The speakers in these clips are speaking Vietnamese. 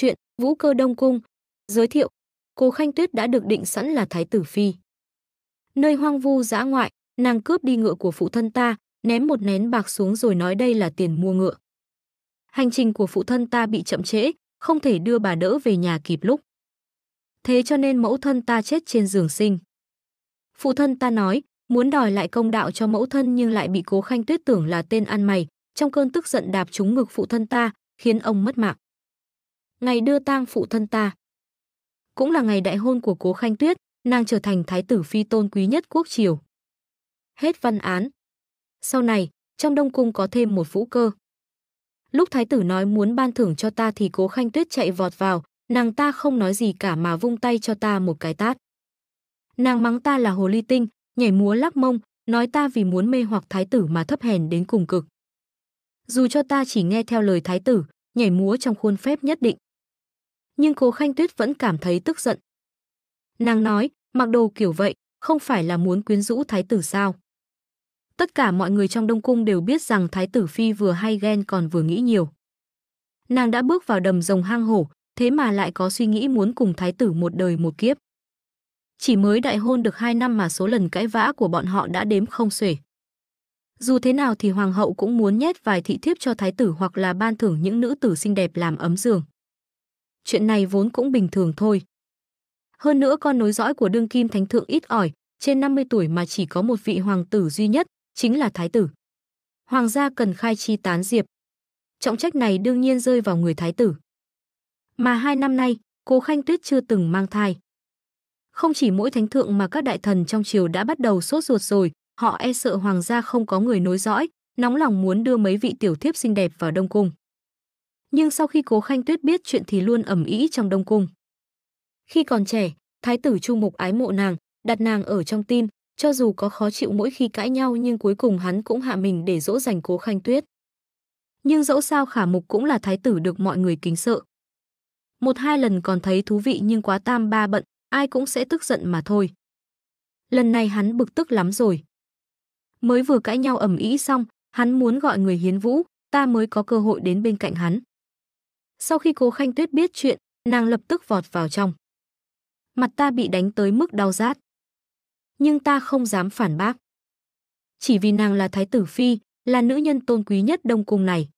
Chuyện Vũ Cơ Đông Cung Giới thiệu Cô Khanh Tuyết đã được định sẵn là Thái Tử Phi. Nơi hoang vu giã ngoại, nàng cướp đi ngựa của phụ thân ta, ném một nén bạc xuống rồi nói đây là tiền mua ngựa. Hành trình của phụ thân ta bị chậm trễ, không thể đưa bà đỡ về nhà kịp lúc. Thế cho nên mẫu thân ta chết trên giường sinh. Phụ thân ta nói, muốn đòi lại công đạo cho mẫu thân nhưng lại bị cố khanh tuyết tưởng là tên ăn mày, trong cơn tức giận đạp trúng ngực phụ thân ta, khiến ông mất mạng ngày đưa tang phụ thân ta. Cũng là ngày đại hôn của Cố Khanh Tuyết, nàng trở thành thái tử phi tôn quý nhất quốc triều. Hết văn án. Sau này, trong Đông Cung có thêm một vũ cơ. Lúc thái tử nói muốn ban thưởng cho ta thì Cố Khanh Tuyết chạy vọt vào, nàng ta không nói gì cả mà vung tay cho ta một cái tát. Nàng mắng ta là hồ ly tinh, nhảy múa lắc mông, nói ta vì muốn mê hoặc thái tử mà thấp hèn đến cùng cực. Dù cho ta chỉ nghe theo lời thái tử, nhảy múa trong khuôn phép nhất định nhưng cố Khanh Tuyết vẫn cảm thấy tức giận. Nàng nói, mặc đồ kiểu vậy, không phải là muốn quyến rũ thái tử sao? Tất cả mọi người trong Đông Cung đều biết rằng thái tử Phi vừa hay ghen còn vừa nghĩ nhiều. Nàng đã bước vào đầm rồng hang hổ, thế mà lại có suy nghĩ muốn cùng thái tử một đời một kiếp. Chỉ mới đại hôn được hai năm mà số lần cãi vã của bọn họ đã đếm không xuể. Dù thế nào thì hoàng hậu cũng muốn nhét vài thị thiếp cho thái tử hoặc là ban thưởng những nữ tử xinh đẹp làm ấm giường chuyện này vốn cũng bình thường thôi. Hơn nữa con nối dõi của đương kim thánh thượng ít ỏi, trên 50 tuổi mà chỉ có một vị hoàng tử duy nhất, chính là thái tử. Hoàng gia cần khai chi tán diệp. Trọng trách này đương nhiên rơi vào người thái tử. Mà hai năm nay, cô Khanh Tuyết chưa từng mang thai. Không chỉ mỗi thánh thượng mà các đại thần trong triều đã bắt đầu sốt ruột rồi, họ e sợ hoàng gia không có người nối dõi, nóng lòng muốn đưa mấy vị tiểu thiếp xinh đẹp vào Đông Cung nhưng sau khi Cố Khanh Tuyết biết chuyện thì luôn ẩm ý trong đông cung. Khi còn trẻ, thái tử Chu Mục ái mộ nàng, đặt nàng ở trong tim, cho dù có khó chịu mỗi khi cãi nhau nhưng cuối cùng hắn cũng hạ mình để dỗ dành Cố Khanh Tuyết. Nhưng dẫu sao Khả Mục cũng là thái tử được mọi người kính sợ. Một hai lần còn thấy thú vị nhưng quá tam ba bận, ai cũng sẽ tức giận mà thôi. Lần này hắn bực tức lắm rồi. Mới vừa cãi nhau ẩm ý xong, hắn muốn gọi người hiến vũ, ta mới có cơ hội đến bên cạnh hắn. Sau khi cố Khanh Tuyết biết chuyện, nàng lập tức vọt vào trong. Mặt ta bị đánh tới mức đau rát. Nhưng ta không dám phản bác. Chỉ vì nàng là Thái tử Phi, là nữ nhân tôn quý nhất đông cung này.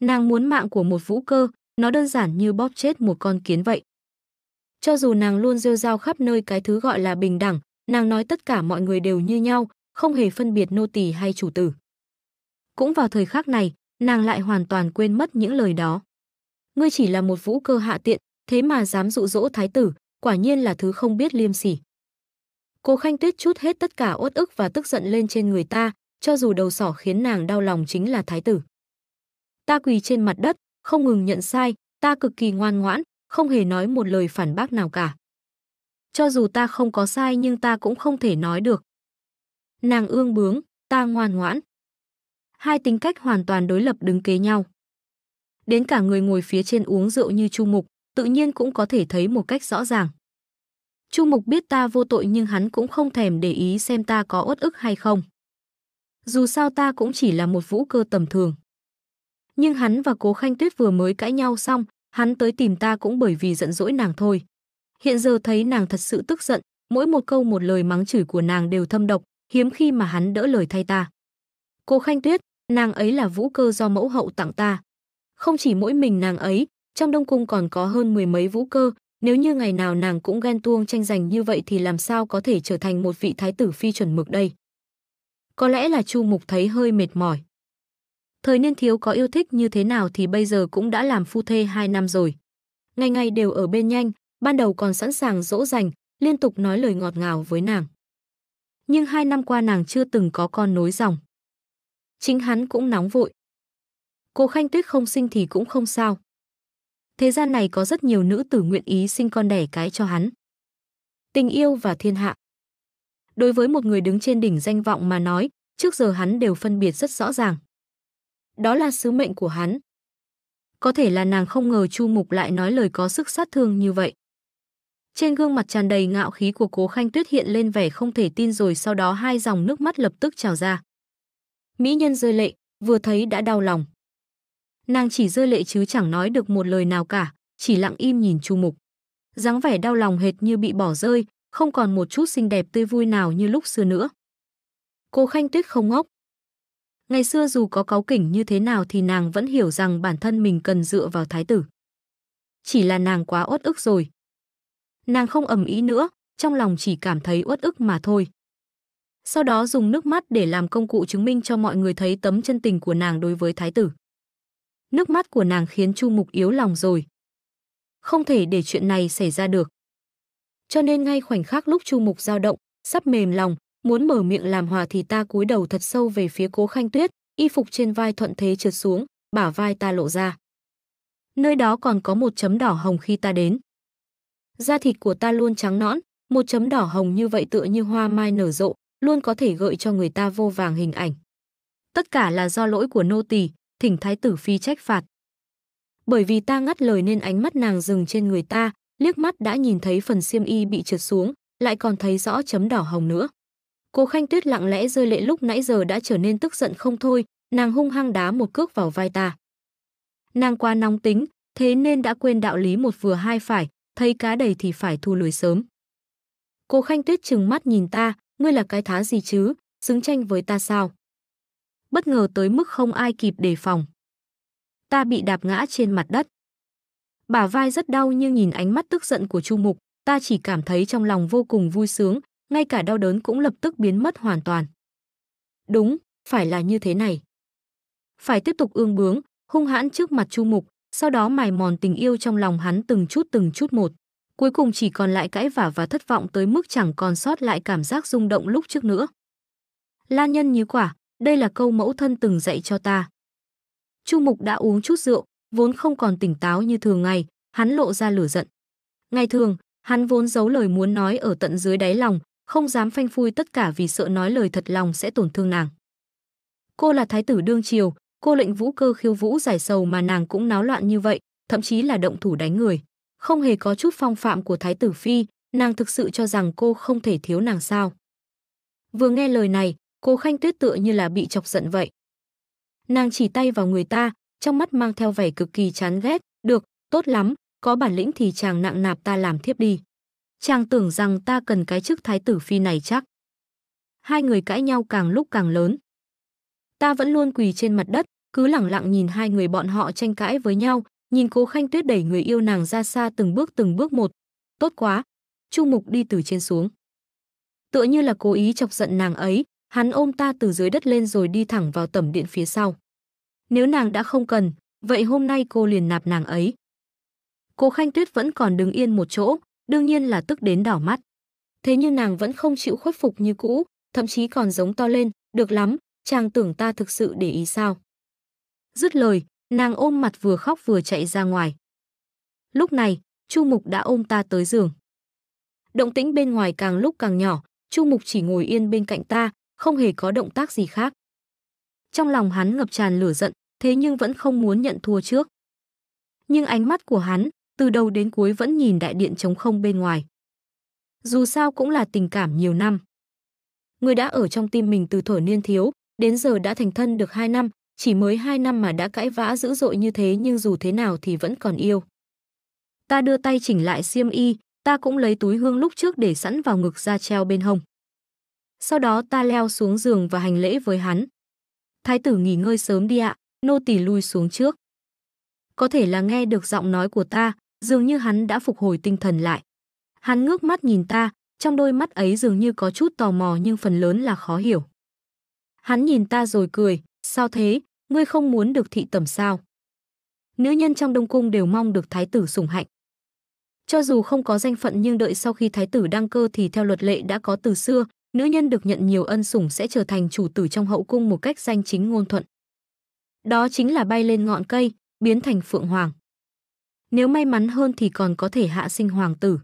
Nàng muốn mạng của một vũ cơ, nó đơn giản như bóp chết một con kiến vậy. Cho dù nàng luôn rêu rao khắp nơi cái thứ gọi là bình đẳng, nàng nói tất cả mọi người đều như nhau, không hề phân biệt nô tỳ hay chủ tử. Cũng vào thời khắc này, nàng lại hoàn toàn quên mất những lời đó ngươi chỉ là một vũ cơ hạ tiện, thế mà dám dụ dỗ thái tử, quả nhiên là thứ không biết liêm sỉ. Cô Khanh Tuyết chút hết tất cả uất ức và tức giận lên trên người ta, cho dù đầu sỏ khiến nàng đau lòng chính là thái tử. Ta quỳ trên mặt đất, không ngừng nhận sai, ta cực kỳ ngoan ngoãn, không hề nói một lời phản bác nào cả. Cho dù ta không có sai nhưng ta cũng không thể nói được. Nàng ương bướng, ta ngoan ngoãn. Hai tính cách hoàn toàn đối lập đứng kế nhau đến cả người ngồi phía trên uống rượu như Chu Mục, tự nhiên cũng có thể thấy một cách rõ ràng. Chu Mục biết ta vô tội nhưng hắn cũng không thèm để ý xem ta có uất ức hay không. Dù sao ta cũng chỉ là một vũ cơ tầm thường. Nhưng hắn và Cố Khanh Tuyết vừa mới cãi nhau xong, hắn tới tìm ta cũng bởi vì giận dỗi nàng thôi. Hiện giờ thấy nàng thật sự tức giận, mỗi một câu một lời mắng chửi của nàng đều thâm độc, hiếm khi mà hắn đỡ lời thay ta. Cô Khanh Tuyết, nàng ấy là vũ cơ do mẫu hậu tặng ta. Không chỉ mỗi mình nàng ấy, trong Đông Cung còn có hơn mười mấy vũ cơ, nếu như ngày nào nàng cũng ghen tuông tranh giành như vậy thì làm sao có thể trở thành một vị thái tử phi chuẩn mực đây. Có lẽ là Chu Mục thấy hơi mệt mỏi. Thời niên thiếu có yêu thích như thế nào thì bây giờ cũng đã làm phu thê hai năm rồi. Ngày ngày đều ở bên nhanh, ban đầu còn sẵn sàng dỗ dành, liên tục nói lời ngọt ngào với nàng. Nhưng hai năm qua nàng chưa từng có con nối dòng. Chính hắn cũng nóng vội, cô Khanh Tuyết không sinh thì cũng không sao. Thế gian này có rất nhiều nữ tử nguyện ý sinh con đẻ cái cho hắn. Tình yêu và thiên hạ. Đối với một người đứng trên đỉnh danh vọng mà nói, trước giờ hắn đều phân biệt rất rõ ràng. Đó là sứ mệnh của hắn. Có thể là nàng không ngờ Chu Mục lại nói lời có sức sát thương như vậy. Trên gương mặt tràn đầy ngạo khí của Cố Khanh Tuyết hiện lên vẻ không thể tin rồi sau đó hai dòng nước mắt lập tức trào ra. Mỹ nhân rơi lệ, vừa thấy đã đau lòng. Nàng chỉ rơi lệ chứ chẳng nói được một lời nào cả, chỉ lặng im nhìn Chu Mục. dáng vẻ đau lòng hệt như bị bỏ rơi, không còn một chút xinh đẹp tươi vui nào như lúc xưa nữa. Cô Khanh Tuyết không ngốc. Ngày xưa dù có cáu kỉnh như thế nào thì nàng vẫn hiểu rằng bản thân mình cần dựa vào thái tử. Chỉ là nàng quá uất ức rồi. Nàng không ầm ý nữa, trong lòng chỉ cảm thấy uất ức mà thôi. Sau đó dùng nước mắt để làm công cụ chứng minh cho mọi người thấy tấm chân tình của nàng đối với thái tử. Nước mắt của nàng khiến Chu Mục yếu lòng rồi. Không thể để chuyện này xảy ra được. Cho nên ngay khoảnh khắc lúc Chu Mục dao động, sắp mềm lòng, muốn mở miệng làm hòa thì ta cúi đầu thật sâu về phía Cố Khanh Tuyết, y phục trên vai thuận thế trượt xuống, bả vai ta lộ ra. Nơi đó còn có một chấm đỏ hồng khi ta đến. Da thịt của ta luôn trắng nõn, một chấm đỏ hồng như vậy tựa như hoa mai nở rộ, luôn có thể gợi cho người ta vô vàng hình ảnh. Tất cả là do lỗi của nô tỳ, thỉnh thái tử phi trách phạt. Bởi vì ta ngắt lời nên ánh mắt nàng dừng trên người ta, liếc mắt đã nhìn thấy phần xiêm y bị trượt xuống, lại còn thấy rõ chấm đỏ hồng nữa. Cô Khanh Tuyết lặng lẽ rơi lệ lúc nãy giờ đã trở nên tức giận không thôi, nàng hung hăng đá một cước vào vai ta. Nàng quá nóng tính, thế nên đã quên đạo lý một vừa hai phải, thấy cá đầy thì phải thu lưới sớm. Cô Khanh Tuyết trừng mắt nhìn ta, ngươi là cái thá gì chứ, xứng tranh với ta sao? bất ngờ tới mức không ai kịp đề phòng. Ta bị đạp ngã trên mặt đất. Bả vai rất đau nhưng nhìn ánh mắt tức giận của Chu Mục, ta chỉ cảm thấy trong lòng vô cùng vui sướng, ngay cả đau đớn cũng lập tức biến mất hoàn toàn. Đúng, phải là như thế này. Phải tiếp tục ương bướng, hung hãn trước mặt Chu Mục, sau đó mài mòn tình yêu trong lòng hắn từng chút từng chút một. Cuối cùng chỉ còn lại cãi vả và thất vọng tới mức chẳng còn sót lại cảm giác rung động lúc trước nữa. Lan nhân như quả, đây là câu mẫu thân từng dạy cho ta. Chu Mục đã uống chút rượu, vốn không còn tỉnh táo như thường ngày, hắn lộ ra lửa giận. Ngày thường, hắn vốn giấu lời muốn nói ở tận dưới đáy lòng, không dám phanh phui tất cả vì sợ nói lời thật lòng sẽ tổn thương nàng. Cô là thái tử đương triều, cô lệnh vũ cơ khiêu vũ giải sầu mà nàng cũng náo loạn như vậy, thậm chí là động thủ đánh người. Không hề có chút phong phạm của thái tử phi, nàng thực sự cho rằng cô không thể thiếu nàng sao. Vừa nghe lời này, Cô Khanh Tuyết tựa như là bị chọc giận vậy. Nàng chỉ tay vào người ta, trong mắt mang theo vẻ cực kỳ chán ghét, "Được, tốt lắm, có bản lĩnh thì chàng nặng nạp ta làm thiếp đi." Chàng tưởng rằng ta cần cái chức thái tử phi này chắc. Hai người cãi nhau càng lúc càng lớn. Ta vẫn luôn quỳ trên mặt đất, cứ lẳng lặng nhìn hai người bọn họ tranh cãi với nhau, nhìn Cố Khanh Tuyết đẩy người yêu nàng ra xa từng bước từng bước một. Tốt quá, Chu Mục đi từ trên xuống. Tựa như là cố ý chọc giận nàng ấy, Hắn ôm ta từ dưới đất lên rồi đi thẳng vào tẩm điện phía sau. Nếu nàng đã không cần, vậy hôm nay cô liền nạp nàng ấy. Cô Khanh Tuyết vẫn còn đứng yên một chỗ, đương nhiên là tức đến đỏ mắt. Thế nhưng nàng vẫn không chịu khuất phục như cũ, thậm chí còn giống to lên, được lắm, chàng tưởng ta thực sự để ý sao. Dứt lời, nàng ôm mặt vừa khóc vừa chạy ra ngoài. Lúc này, Chu Mục đã ôm ta tới giường. Động tĩnh bên ngoài càng lúc càng nhỏ, Chu Mục chỉ ngồi yên bên cạnh ta, không hề có động tác gì khác. Trong lòng hắn ngập tràn lửa giận, thế nhưng vẫn không muốn nhận thua trước. Nhưng ánh mắt của hắn, từ đầu đến cuối vẫn nhìn đại điện trống không bên ngoài. Dù sao cũng là tình cảm nhiều năm. Người đã ở trong tim mình từ thuở niên thiếu, đến giờ đã thành thân được 2 năm, chỉ mới 2 năm mà đã cãi vã dữ dội như thế nhưng dù thế nào thì vẫn còn yêu. Ta đưa tay chỉnh lại xiêm y, ta cũng lấy túi hương lúc trước để sẵn vào ngực ra treo bên hông. Sau đó ta leo xuống giường và hành lễ với hắn. Thái tử nghỉ ngơi sớm đi ạ, nô tỳ lui xuống trước. Có thể là nghe được giọng nói của ta, dường như hắn đã phục hồi tinh thần lại. Hắn ngước mắt nhìn ta, trong đôi mắt ấy dường như có chút tò mò nhưng phần lớn là khó hiểu. Hắn nhìn ta rồi cười, sao thế, ngươi không muốn được thị tẩm sao? Nữ nhân trong Đông Cung đều mong được thái tử sủng hạnh. Cho dù không có danh phận nhưng đợi sau khi thái tử đăng cơ thì theo luật lệ đã có từ xưa, nữ nhân được nhận nhiều ân sủng sẽ trở thành chủ tử trong hậu cung một cách danh chính ngôn thuận. Đó chính là bay lên ngọn cây, biến thành phượng hoàng. Nếu may mắn hơn thì còn có thể hạ sinh hoàng tử.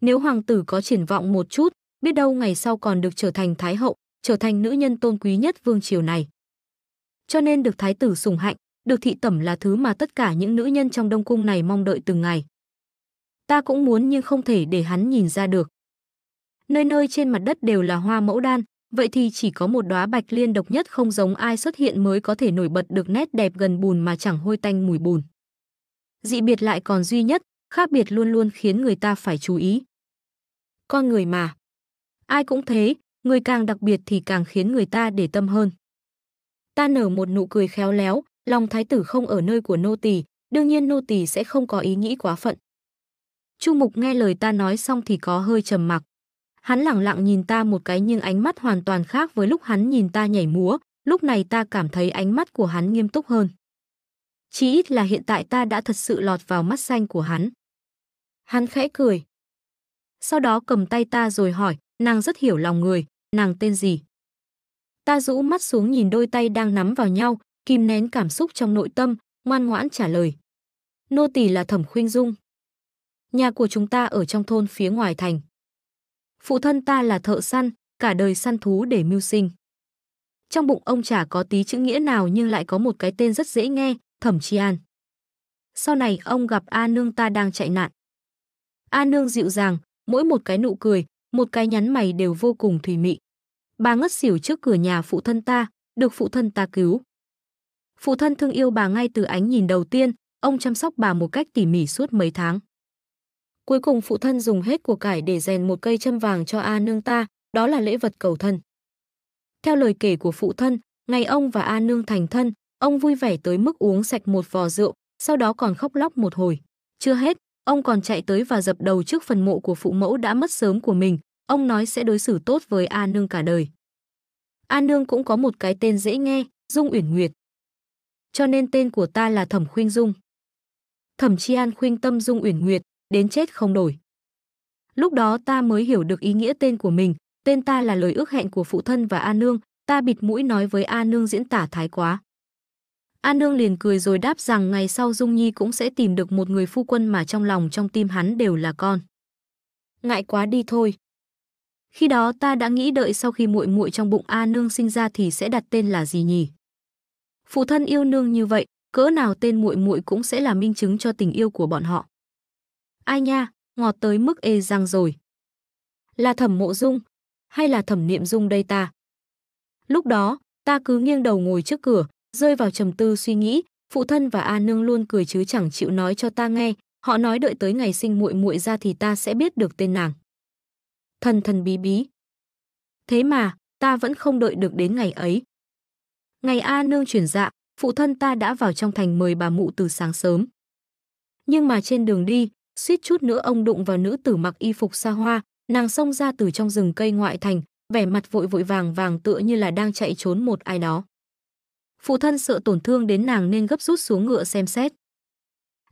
Nếu hoàng tử có triển vọng một chút, biết đâu ngày sau còn được trở thành thái hậu, trở thành nữ nhân tôn quý nhất vương triều này. Cho nên được thái tử sủng hạnh, được thị tẩm là thứ mà tất cả những nữ nhân trong đông cung này mong đợi từng ngày. Ta cũng muốn nhưng không thể để hắn nhìn ra được. Nơi nơi trên mặt đất đều là hoa mẫu đan, vậy thì chỉ có một đóa bạch liên độc nhất không giống ai xuất hiện mới có thể nổi bật được nét đẹp gần bùn mà chẳng hôi tanh mùi bùn. Dị biệt lại còn duy nhất, khác biệt luôn luôn khiến người ta phải chú ý. Con người mà. Ai cũng thế, người càng đặc biệt thì càng khiến người ta để tâm hơn. Ta nở một nụ cười khéo léo, lòng thái tử không ở nơi của nô tỳ, đương nhiên nô tỳ sẽ không có ý nghĩ quá phận. Chu Mục nghe lời ta nói xong thì có hơi trầm mặc. Hắn lẳng lặng nhìn ta một cái nhưng ánh mắt hoàn toàn khác với lúc hắn nhìn ta nhảy múa, lúc này ta cảm thấy ánh mắt của hắn nghiêm túc hơn. Chí ít là hiện tại ta đã thật sự lọt vào mắt xanh của hắn. Hắn khẽ cười. Sau đó cầm tay ta rồi hỏi, nàng rất hiểu lòng người, nàng tên gì? Ta rũ mắt xuống nhìn đôi tay đang nắm vào nhau, kìm nén cảm xúc trong nội tâm, ngoan ngoãn trả lời. Nô tỳ là Thẩm Khuynh Dung. Nhà của chúng ta ở trong thôn phía ngoài thành. Phụ thân ta là thợ săn, cả đời săn thú để mưu sinh. Trong bụng ông chả có tí chữ nghĩa nào nhưng lại có một cái tên rất dễ nghe, Thẩm Chi An. Sau này ông gặp A Nương ta đang chạy nạn. A Nương dịu dàng, mỗi một cái nụ cười, một cái nhắn mày đều vô cùng thùy mị. Bà ngất xỉu trước cửa nhà phụ thân ta, được phụ thân ta cứu. Phụ thân thương yêu bà ngay từ ánh nhìn đầu tiên, ông chăm sóc bà một cách tỉ mỉ suốt mấy tháng. Cuối cùng phụ thân dùng hết của cải để rèn một cây châm vàng cho A Nương ta, đó là lễ vật cầu thân. Theo lời kể của phụ thân, ngày ông và A Nương thành thân, ông vui vẻ tới mức uống sạch một vò rượu, sau đó còn khóc lóc một hồi. Chưa hết, ông còn chạy tới và dập đầu trước phần mộ của phụ mẫu đã mất sớm của mình, ông nói sẽ đối xử tốt với A Nương cả đời. A Nương cũng có một cái tên dễ nghe, Dung Uyển Nguyệt. Cho nên tên của ta là Thẩm Khuynh Dung. Thẩm Chi An khuynh tâm Dung Uyển Nguyệt, đến chết không đổi. Lúc đó ta mới hiểu được ý nghĩa tên của mình, tên ta là lời ước hẹn của phụ thân và A Nương, ta bịt mũi nói với A Nương diễn tả thái quá. A Nương liền cười rồi đáp rằng ngày sau Dung Nhi cũng sẽ tìm được một người phu quân mà trong lòng trong tim hắn đều là con. Ngại quá đi thôi. Khi đó ta đã nghĩ đợi sau khi muội muội trong bụng A Nương sinh ra thì sẽ đặt tên là gì nhỉ? Phụ thân yêu nương như vậy, cỡ nào tên muội muội cũng sẽ là minh chứng cho tình yêu của bọn họ. Ai nha, ngọt tới mức ê răng rồi. Là thẩm mộ dung, hay là thẩm niệm dung đây ta? Lúc đó, ta cứ nghiêng đầu ngồi trước cửa, rơi vào trầm tư suy nghĩ, phụ thân và A nương luôn cười chứ chẳng chịu nói cho ta nghe, họ nói đợi tới ngày sinh muội muội ra thì ta sẽ biết được tên nàng. Thần thần bí bí. Thế mà, ta vẫn không đợi được đến ngày ấy. Ngày A nương chuyển dạ, phụ thân ta đã vào trong thành mời bà mụ từ sáng sớm. Nhưng mà trên đường đi, suýt chút nữa ông đụng vào nữ tử mặc y phục xa hoa, nàng xông ra từ trong rừng cây ngoại thành, vẻ mặt vội vội vàng vàng tựa như là đang chạy trốn một ai đó. Phụ thân sợ tổn thương đến nàng nên gấp rút xuống ngựa xem xét.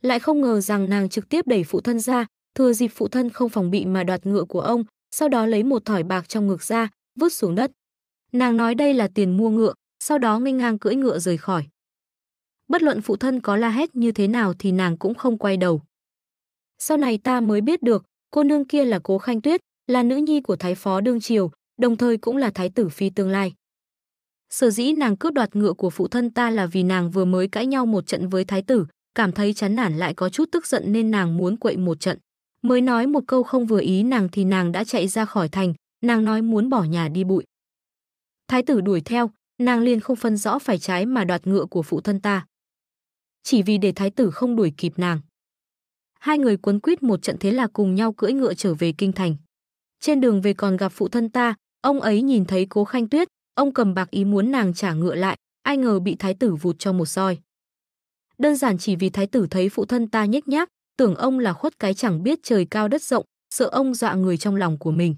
Lại không ngờ rằng nàng trực tiếp đẩy phụ thân ra, thừa dịp phụ thân không phòng bị mà đoạt ngựa của ông, sau đó lấy một thỏi bạc trong ngực ra, vứt xuống đất. Nàng nói đây là tiền mua ngựa, sau đó nghênh ngang cưỡi ngựa rời khỏi. Bất luận phụ thân có la hét như thế nào thì nàng cũng không quay đầu. Sau này ta mới biết được, cô nương kia là Cố Khanh Tuyết, là nữ nhi của thái phó đương triều, đồng thời cũng là thái tử phi tương lai. Sở dĩ nàng cướp đoạt ngựa của phụ thân ta là vì nàng vừa mới cãi nhau một trận với thái tử, cảm thấy chán nản lại có chút tức giận nên nàng muốn quậy một trận. Mới nói một câu không vừa ý nàng thì nàng đã chạy ra khỏi thành, nàng nói muốn bỏ nhà đi bụi. Thái tử đuổi theo, nàng liền không phân rõ phải trái mà đoạt ngựa của phụ thân ta. Chỉ vì để thái tử không đuổi kịp nàng hai người cuốn quýt một trận thế là cùng nhau cưỡi ngựa trở về kinh thành. Trên đường về còn gặp phụ thân ta, ông ấy nhìn thấy Cố Khanh Tuyết, ông cầm bạc ý muốn nàng trả ngựa lại, ai ngờ bị thái tử vụt cho một roi. Đơn giản chỉ vì thái tử thấy phụ thân ta nhếch nhác, tưởng ông là khuất cái chẳng biết trời cao đất rộng, sợ ông dọa người trong lòng của mình.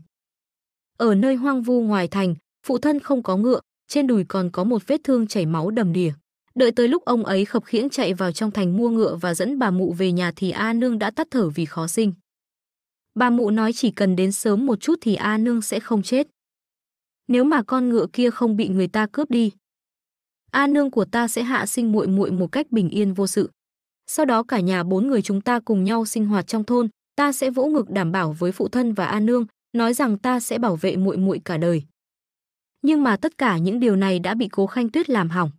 Ở nơi hoang vu ngoài thành, phụ thân không có ngựa, trên đùi còn có một vết thương chảy máu đầm đìa. Đợi tới lúc ông ấy khập khiễng chạy vào trong thành mua ngựa và dẫn bà mụ về nhà thì A Nương đã tắt thở vì khó sinh. Bà mụ nói chỉ cần đến sớm một chút thì A Nương sẽ không chết. Nếu mà con ngựa kia không bị người ta cướp đi, A Nương của ta sẽ hạ sinh muội muội một cách bình yên vô sự. Sau đó cả nhà bốn người chúng ta cùng nhau sinh hoạt trong thôn, ta sẽ vỗ ngực đảm bảo với phụ thân và A Nương, nói rằng ta sẽ bảo vệ muội muội cả đời. Nhưng mà tất cả những điều này đã bị Cố Khanh Tuyết làm hỏng.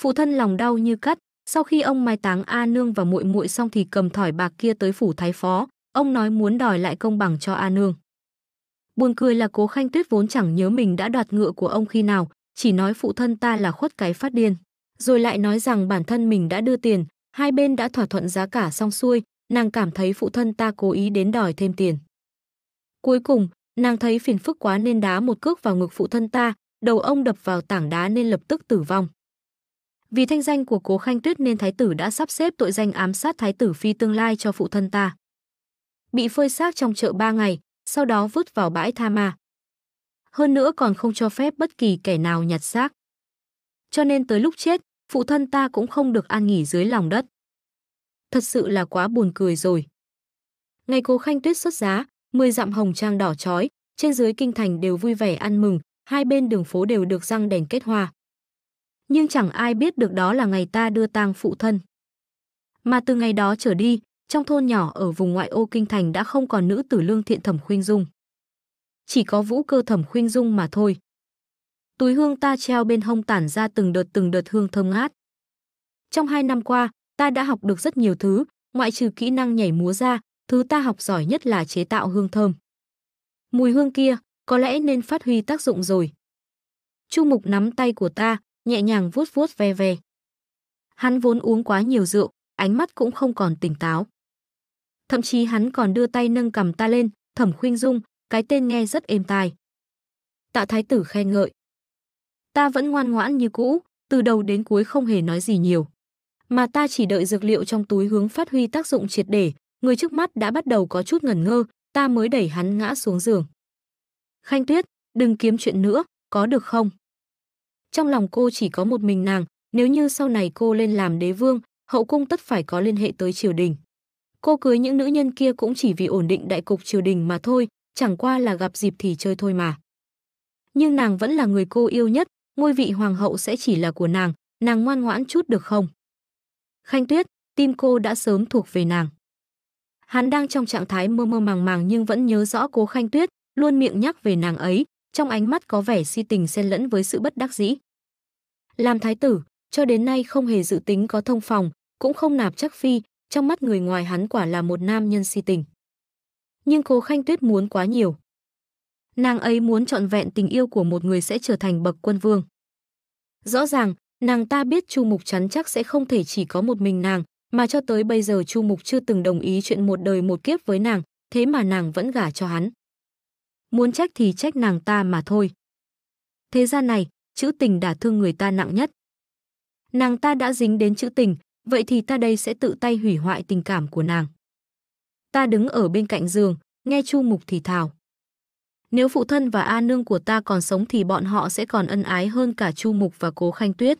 Phụ thân lòng đau như cắt, sau khi ông mai táng A Nương và muội muội xong thì cầm thỏi bạc kia tới phủ thái phó, ông nói muốn đòi lại công bằng cho A Nương. Buồn cười là Cố Khanh Tuyết vốn chẳng nhớ mình đã đoạt ngựa của ông khi nào, chỉ nói phụ thân ta là khuất cái phát điên, rồi lại nói rằng bản thân mình đã đưa tiền, hai bên đã thỏa thuận giá cả xong xuôi, nàng cảm thấy phụ thân ta cố ý đến đòi thêm tiền. Cuối cùng, nàng thấy phiền phức quá nên đá một cước vào ngực phụ thân ta, đầu ông đập vào tảng đá nên lập tức tử vong. Vì thanh danh của Cố Khanh Tuyết nên thái tử đã sắp xếp tội danh ám sát thái tử phi tương lai cho phụ thân ta. Bị phơi xác trong chợ ba ngày, sau đó vứt vào bãi tha ma. Hơn nữa còn không cho phép bất kỳ kẻ nào nhặt xác. Cho nên tới lúc chết, phụ thân ta cũng không được an nghỉ dưới lòng đất. Thật sự là quá buồn cười rồi. Ngày Cố Khanh Tuyết xuất giá, 10 dặm hồng trang đỏ chói, trên dưới kinh thành đều vui vẻ ăn mừng, hai bên đường phố đều được răng đèn kết hoa nhưng chẳng ai biết được đó là ngày ta đưa tang phụ thân. Mà từ ngày đó trở đi, trong thôn nhỏ ở vùng ngoại ô kinh thành đã không còn nữ tử lương thiện Thẩm khuyên Dung. Chỉ có vũ cơ Thẩm khuyên Dung mà thôi. Túi hương ta treo bên hông tản ra từng đợt từng đợt hương thơm ngát. Trong hai năm qua, ta đã học được rất nhiều thứ, ngoại trừ kỹ năng nhảy múa ra, thứ ta học giỏi nhất là chế tạo hương thơm. Mùi hương kia, có lẽ nên phát huy tác dụng rồi. Chu Mục nắm tay của ta, nhẹ nhàng vuốt vuốt ve ve. Hắn vốn uống quá nhiều rượu, ánh mắt cũng không còn tỉnh táo. Thậm chí hắn còn đưa tay nâng cầm ta lên, Thẩm khuyên Dung, cái tên nghe rất êm tai. Tạ Thái Tử khen ngợi. Ta vẫn ngoan ngoãn như cũ, từ đầu đến cuối không hề nói gì nhiều. Mà ta chỉ đợi dược liệu trong túi hướng phát huy tác dụng triệt để, người trước mắt đã bắt đầu có chút ngẩn ngơ, ta mới đẩy hắn ngã xuống giường. Khanh Tuyết, đừng kiếm chuyện nữa, có được không? Trong lòng cô chỉ có một mình nàng, nếu như sau này cô lên làm đế vương, hậu cung tất phải có liên hệ tới triều đình. Cô cưới những nữ nhân kia cũng chỉ vì ổn định đại cục triều đình mà thôi, chẳng qua là gặp dịp thì chơi thôi mà. Nhưng nàng vẫn là người cô yêu nhất, ngôi vị hoàng hậu sẽ chỉ là của nàng, nàng ngoan ngoãn chút được không? Khanh Tuyết, tim cô đã sớm thuộc về nàng. Hắn đang trong trạng thái mơ mơ màng màng nhưng vẫn nhớ rõ cô Khanh Tuyết, luôn miệng nhắc về nàng ấy, trong ánh mắt có vẻ si tình xen lẫn với sự bất đắc dĩ. Làm thái tử, cho đến nay không hề dự tính có thông phòng, cũng không nạp chắc phi, trong mắt người ngoài hắn quả là một nam nhân si tình. Nhưng cô Khanh Tuyết muốn quá nhiều. Nàng ấy muốn trọn vẹn tình yêu của một người sẽ trở thành bậc quân vương. Rõ ràng, nàng ta biết Chu Mục chắn chắc sẽ không thể chỉ có một mình nàng, mà cho tới bây giờ Chu Mục chưa từng đồng ý chuyện một đời một kiếp với nàng, thế mà nàng vẫn gả cho hắn muốn trách thì trách nàng ta mà thôi. Thế gian này, chữ tình đã thương người ta nặng nhất. Nàng ta đã dính đến chữ tình, vậy thì ta đây sẽ tự tay hủy hoại tình cảm của nàng. Ta đứng ở bên cạnh giường, nghe Chu Mục thì thào. Nếu phụ thân và A Nương của ta còn sống thì bọn họ sẽ còn ân ái hơn cả Chu Mục và Cố Khanh Tuyết.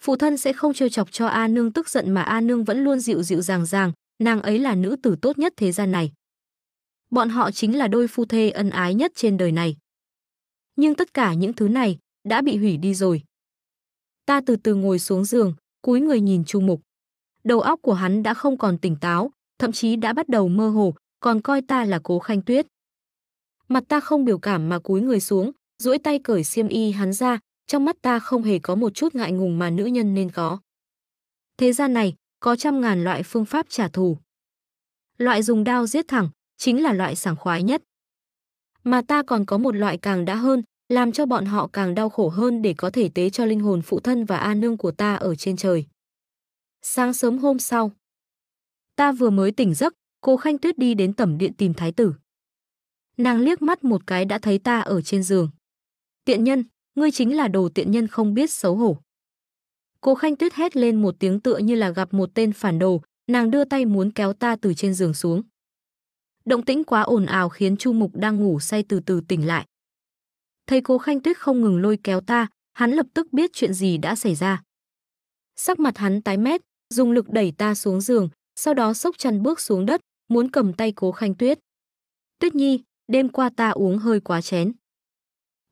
Phụ thân sẽ không trêu chọc cho A Nương tức giận mà A Nương vẫn luôn dịu dịu dàng dàng, nàng ấy là nữ tử tốt nhất thế gian này bọn họ chính là đôi phu thê ân ái nhất trên đời này. Nhưng tất cả những thứ này đã bị hủy đi rồi. Ta từ từ ngồi xuống giường, cúi người nhìn Chu Mục. Đầu óc của hắn đã không còn tỉnh táo, thậm chí đã bắt đầu mơ hồ, còn coi ta là Cố Khanh Tuyết. Mặt ta không biểu cảm mà cúi người xuống, duỗi tay cởi xiêm y hắn ra, trong mắt ta không hề có một chút ngại ngùng mà nữ nhân nên có. Thế gian này, có trăm ngàn loại phương pháp trả thù. Loại dùng đao giết thẳng, chính là loại sảng khoái nhất. Mà ta còn có một loại càng đã hơn, làm cho bọn họ càng đau khổ hơn để có thể tế cho linh hồn phụ thân và A nương của ta ở trên trời. Sáng sớm hôm sau, ta vừa mới tỉnh giấc, cô Khanh Tuyết đi đến tẩm điện tìm thái tử. Nàng liếc mắt một cái đã thấy ta ở trên giường. Tiện nhân, ngươi chính là đồ tiện nhân không biết xấu hổ. Cô Khanh Tuyết hét lên một tiếng tựa như là gặp một tên phản đồ, nàng đưa tay muốn kéo ta từ trên giường xuống. Động tĩnh quá ồn ào khiến Chu Mục đang ngủ say từ từ tỉnh lại. Thấy cố Khanh Tuyết không ngừng lôi kéo ta, hắn lập tức biết chuyện gì đã xảy ra. Sắc mặt hắn tái mét, dùng lực đẩy ta xuống giường, sau đó sốc chăn bước xuống đất, muốn cầm tay cố Khanh Tuyết. Tuyết Nhi, đêm qua ta uống hơi quá chén.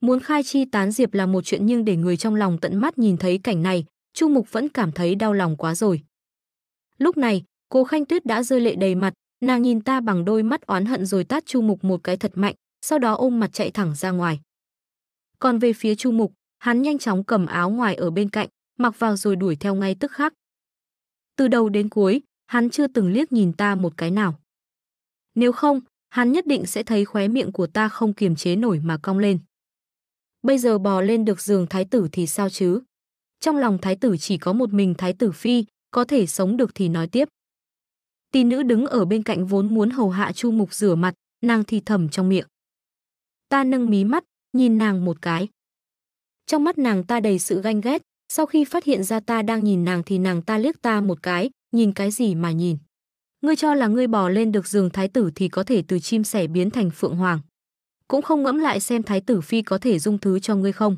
Muốn khai chi tán diệp là một chuyện nhưng để người trong lòng tận mắt nhìn thấy cảnh này, Chu Mục vẫn cảm thấy đau lòng quá rồi. Lúc này, cô Khanh Tuyết đã rơi lệ đầy mặt, Nàng nhìn ta bằng đôi mắt oán hận rồi tát Chu Mục một cái thật mạnh, sau đó ôm mặt chạy thẳng ra ngoài. Còn về phía Chu Mục, hắn nhanh chóng cầm áo ngoài ở bên cạnh, mặc vào rồi đuổi theo ngay tức khắc. Từ đầu đến cuối, hắn chưa từng liếc nhìn ta một cái nào. Nếu không, hắn nhất định sẽ thấy khóe miệng của ta không kiềm chế nổi mà cong lên. Bây giờ bò lên được giường thái tử thì sao chứ? Trong lòng thái tử chỉ có một mình thái tử phi, có thể sống được thì nói tiếp. Tỷ nữ đứng ở bên cạnh vốn muốn hầu hạ Chu Mục rửa mặt, nàng thì thầm trong miệng. Ta nâng mí mắt, nhìn nàng một cái. Trong mắt nàng ta đầy sự ganh ghét, sau khi phát hiện ra ta đang nhìn nàng thì nàng ta liếc ta một cái, nhìn cái gì mà nhìn. Ngươi cho là ngươi bò lên được giường thái tử thì có thể từ chim sẻ biến thành phượng hoàng. Cũng không ngẫm lại xem thái tử phi có thể dung thứ cho ngươi không.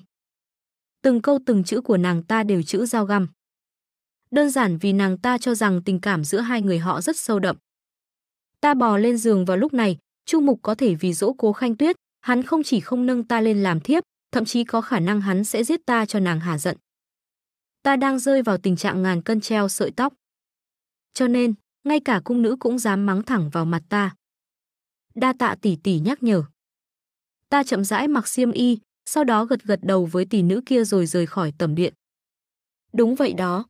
Từng câu từng chữ của nàng ta đều chữ dao găm đơn giản vì nàng ta cho rằng tình cảm giữa hai người họ rất sâu đậm. Ta bò lên giường vào lúc này, Chu Mục có thể vì dỗ Cố Khanh Tuyết, hắn không chỉ không nâng ta lên làm thiếp, thậm chí có khả năng hắn sẽ giết ta cho nàng hả giận. Ta đang rơi vào tình trạng ngàn cân treo sợi tóc. Cho nên, ngay cả cung nữ cũng dám mắng thẳng vào mặt ta. Đa tạ tỷ tỷ nhắc nhở. Ta chậm rãi mặc xiêm y, sau đó gật gật đầu với tỷ nữ kia rồi rời khỏi tầm điện. Đúng vậy đó,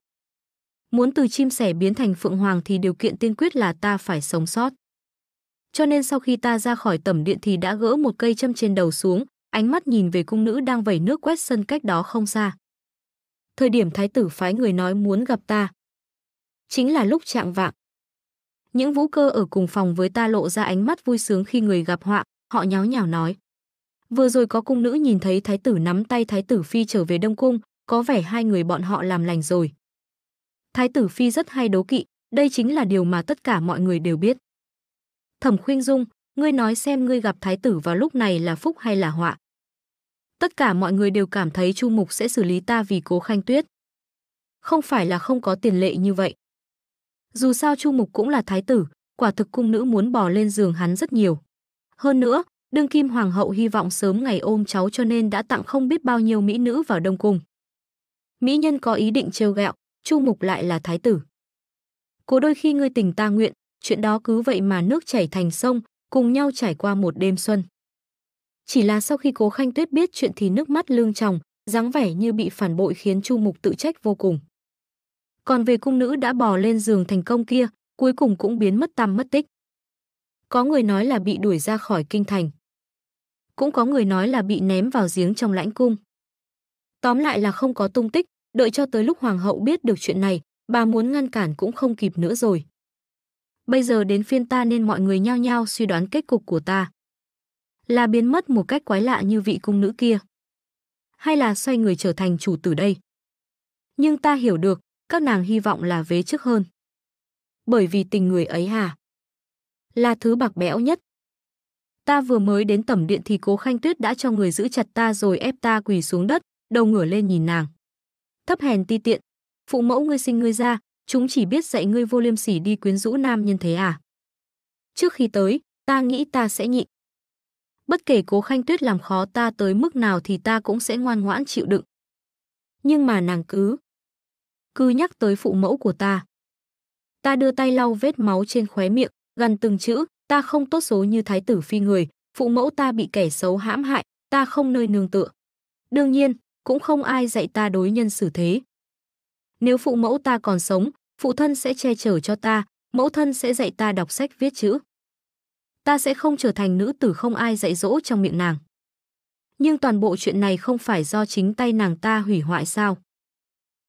Muốn từ chim sẻ biến thành phượng hoàng thì điều kiện tiên quyết là ta phải sống sót. Cho nên sau khi ta ra khỏi tẩm điện thì đã gỡ một cây châm trên đầu xuống, ánh mắt nhìn về cung nữ đang vẩy nước quét sân cách đó không xa. Thời điểm thái tử phái người nói muốn gặp ta. Chính là lúc chạng vạng. Những vũ cơ ở cùng phòng với ta lộ ra ánh mắt vui sướng khi người gặp họa, họ nháo nhào nói. Vừa rồi có cung nữ nhìn thấy thái tử nắm tay thái tử phi trở về Đông Cung, có vẻ hai người bọn họ làm lành rồi. Thái tử phi rất hay đố kỵ, đây chính là điều mà tất cả mọi người đều biết. Thẩm Khuyên Dung, ngươi nói xem ngươi gặp thái tử vào lúc này là phúc hay là họa? Tất cả mọi người đều cảm thấy Chu Mục sẽ xử lý ta vì Cố Khanh Tuyết. Không phải là không có tiền lệ như vậy. Dù sao Chu Mục cũng là thái tử, quả thực cung nữ muốn bò lên giường hắn rất nhiều. Hơn nữa, đương kim hoàng hậu hy vọng sớm ngày ôm cháu cho nên đã tặng không biết bao nhiêu mỹ nữ vào đông cung. Mỹ nhân có ý định trêu gẹo, Chu Mục lại là thái tử. Cố đôi khi ngươi tình ta nguyện, chuyện đó cứ vậy mà nước chảy thành sông, cùng nhau trải qua một đêm xuân. Chỉ là sau khi Cố Khanh Tuyết biết chuyện thì nước mắt lương tròng, dáng vẻ như bị phản bội khiến Chu Mục tự trách vô cùng. Còn về cung nữ đã bò lên giường thành công kia, cuối cùng cũng biến mất tăm mất tích. Có người nói là bị đuổi ra khỏi kinh thành. Cũng có người nói là bị ném vào giếng trong lãnh cung. Tóm lại là không có tung tích, Đợi cho tới lúc hoàng hậu biết được chuyện này, bà muốn ngăn cản cũng không kịp nữa rồi. Bây giờ đến phiên ta nên mọi người nhao nhao suy đoán kết cục của ta. Là biến mất một cách quái lạ như vị cung nữ kia. Hay là xoay người trở thành chủ tử đây. Nhưng ta hiểu được, các nàng hy vọng là vế trước hơn. Bởi vì tình người ấy hà. Là thứ bạc bẽo nhất. Ta vừa mới đến tẩm điện thì cố khanh tuyết đã cho người giữ chặt ta rồi ép ta quỳ xuống đất, đầu ngửa lên nhìn nàng thấp hèn ti tiện. Phụ mẫu ngươi sinh ngươi ra, chúng chỉ biết dạy ngươi vô liêm sỉ đi quyến rũ nam nhân thế à? Trước khi tới, ta nghĩ ta sẽ nhịn. Bất kể cố khanh tuyết làm khó ta tới mức nào thì ta cũng sẽ ngoan ngoãn chịu đựng. Nhưng mà nàng cứ, cứ nhắc tới phụ mẫu của ta. Ta đưa tay lau vết máu trên khóe miệng, gần từng chữ, ta không tốt số như thái tử phi người, phụ mẫu ta bị kẻ xấu hãm hại, ta không nơi nương tựa. Đương nhiên, cũng không ai dạy ta đối nhân xử thế. Nếu phụ mẫu ta còn sống, phụ thân sẽ che chở cho ta, mẫu thân sẽ dạy ta đọc sách viết chữ. Ta sẽ không trở thành nữ tử không ai dạy dỗ trong miệng nàng. Nhưng toàn bộ chuyện này không phải do chính tay nàng ta hủy hoại sao?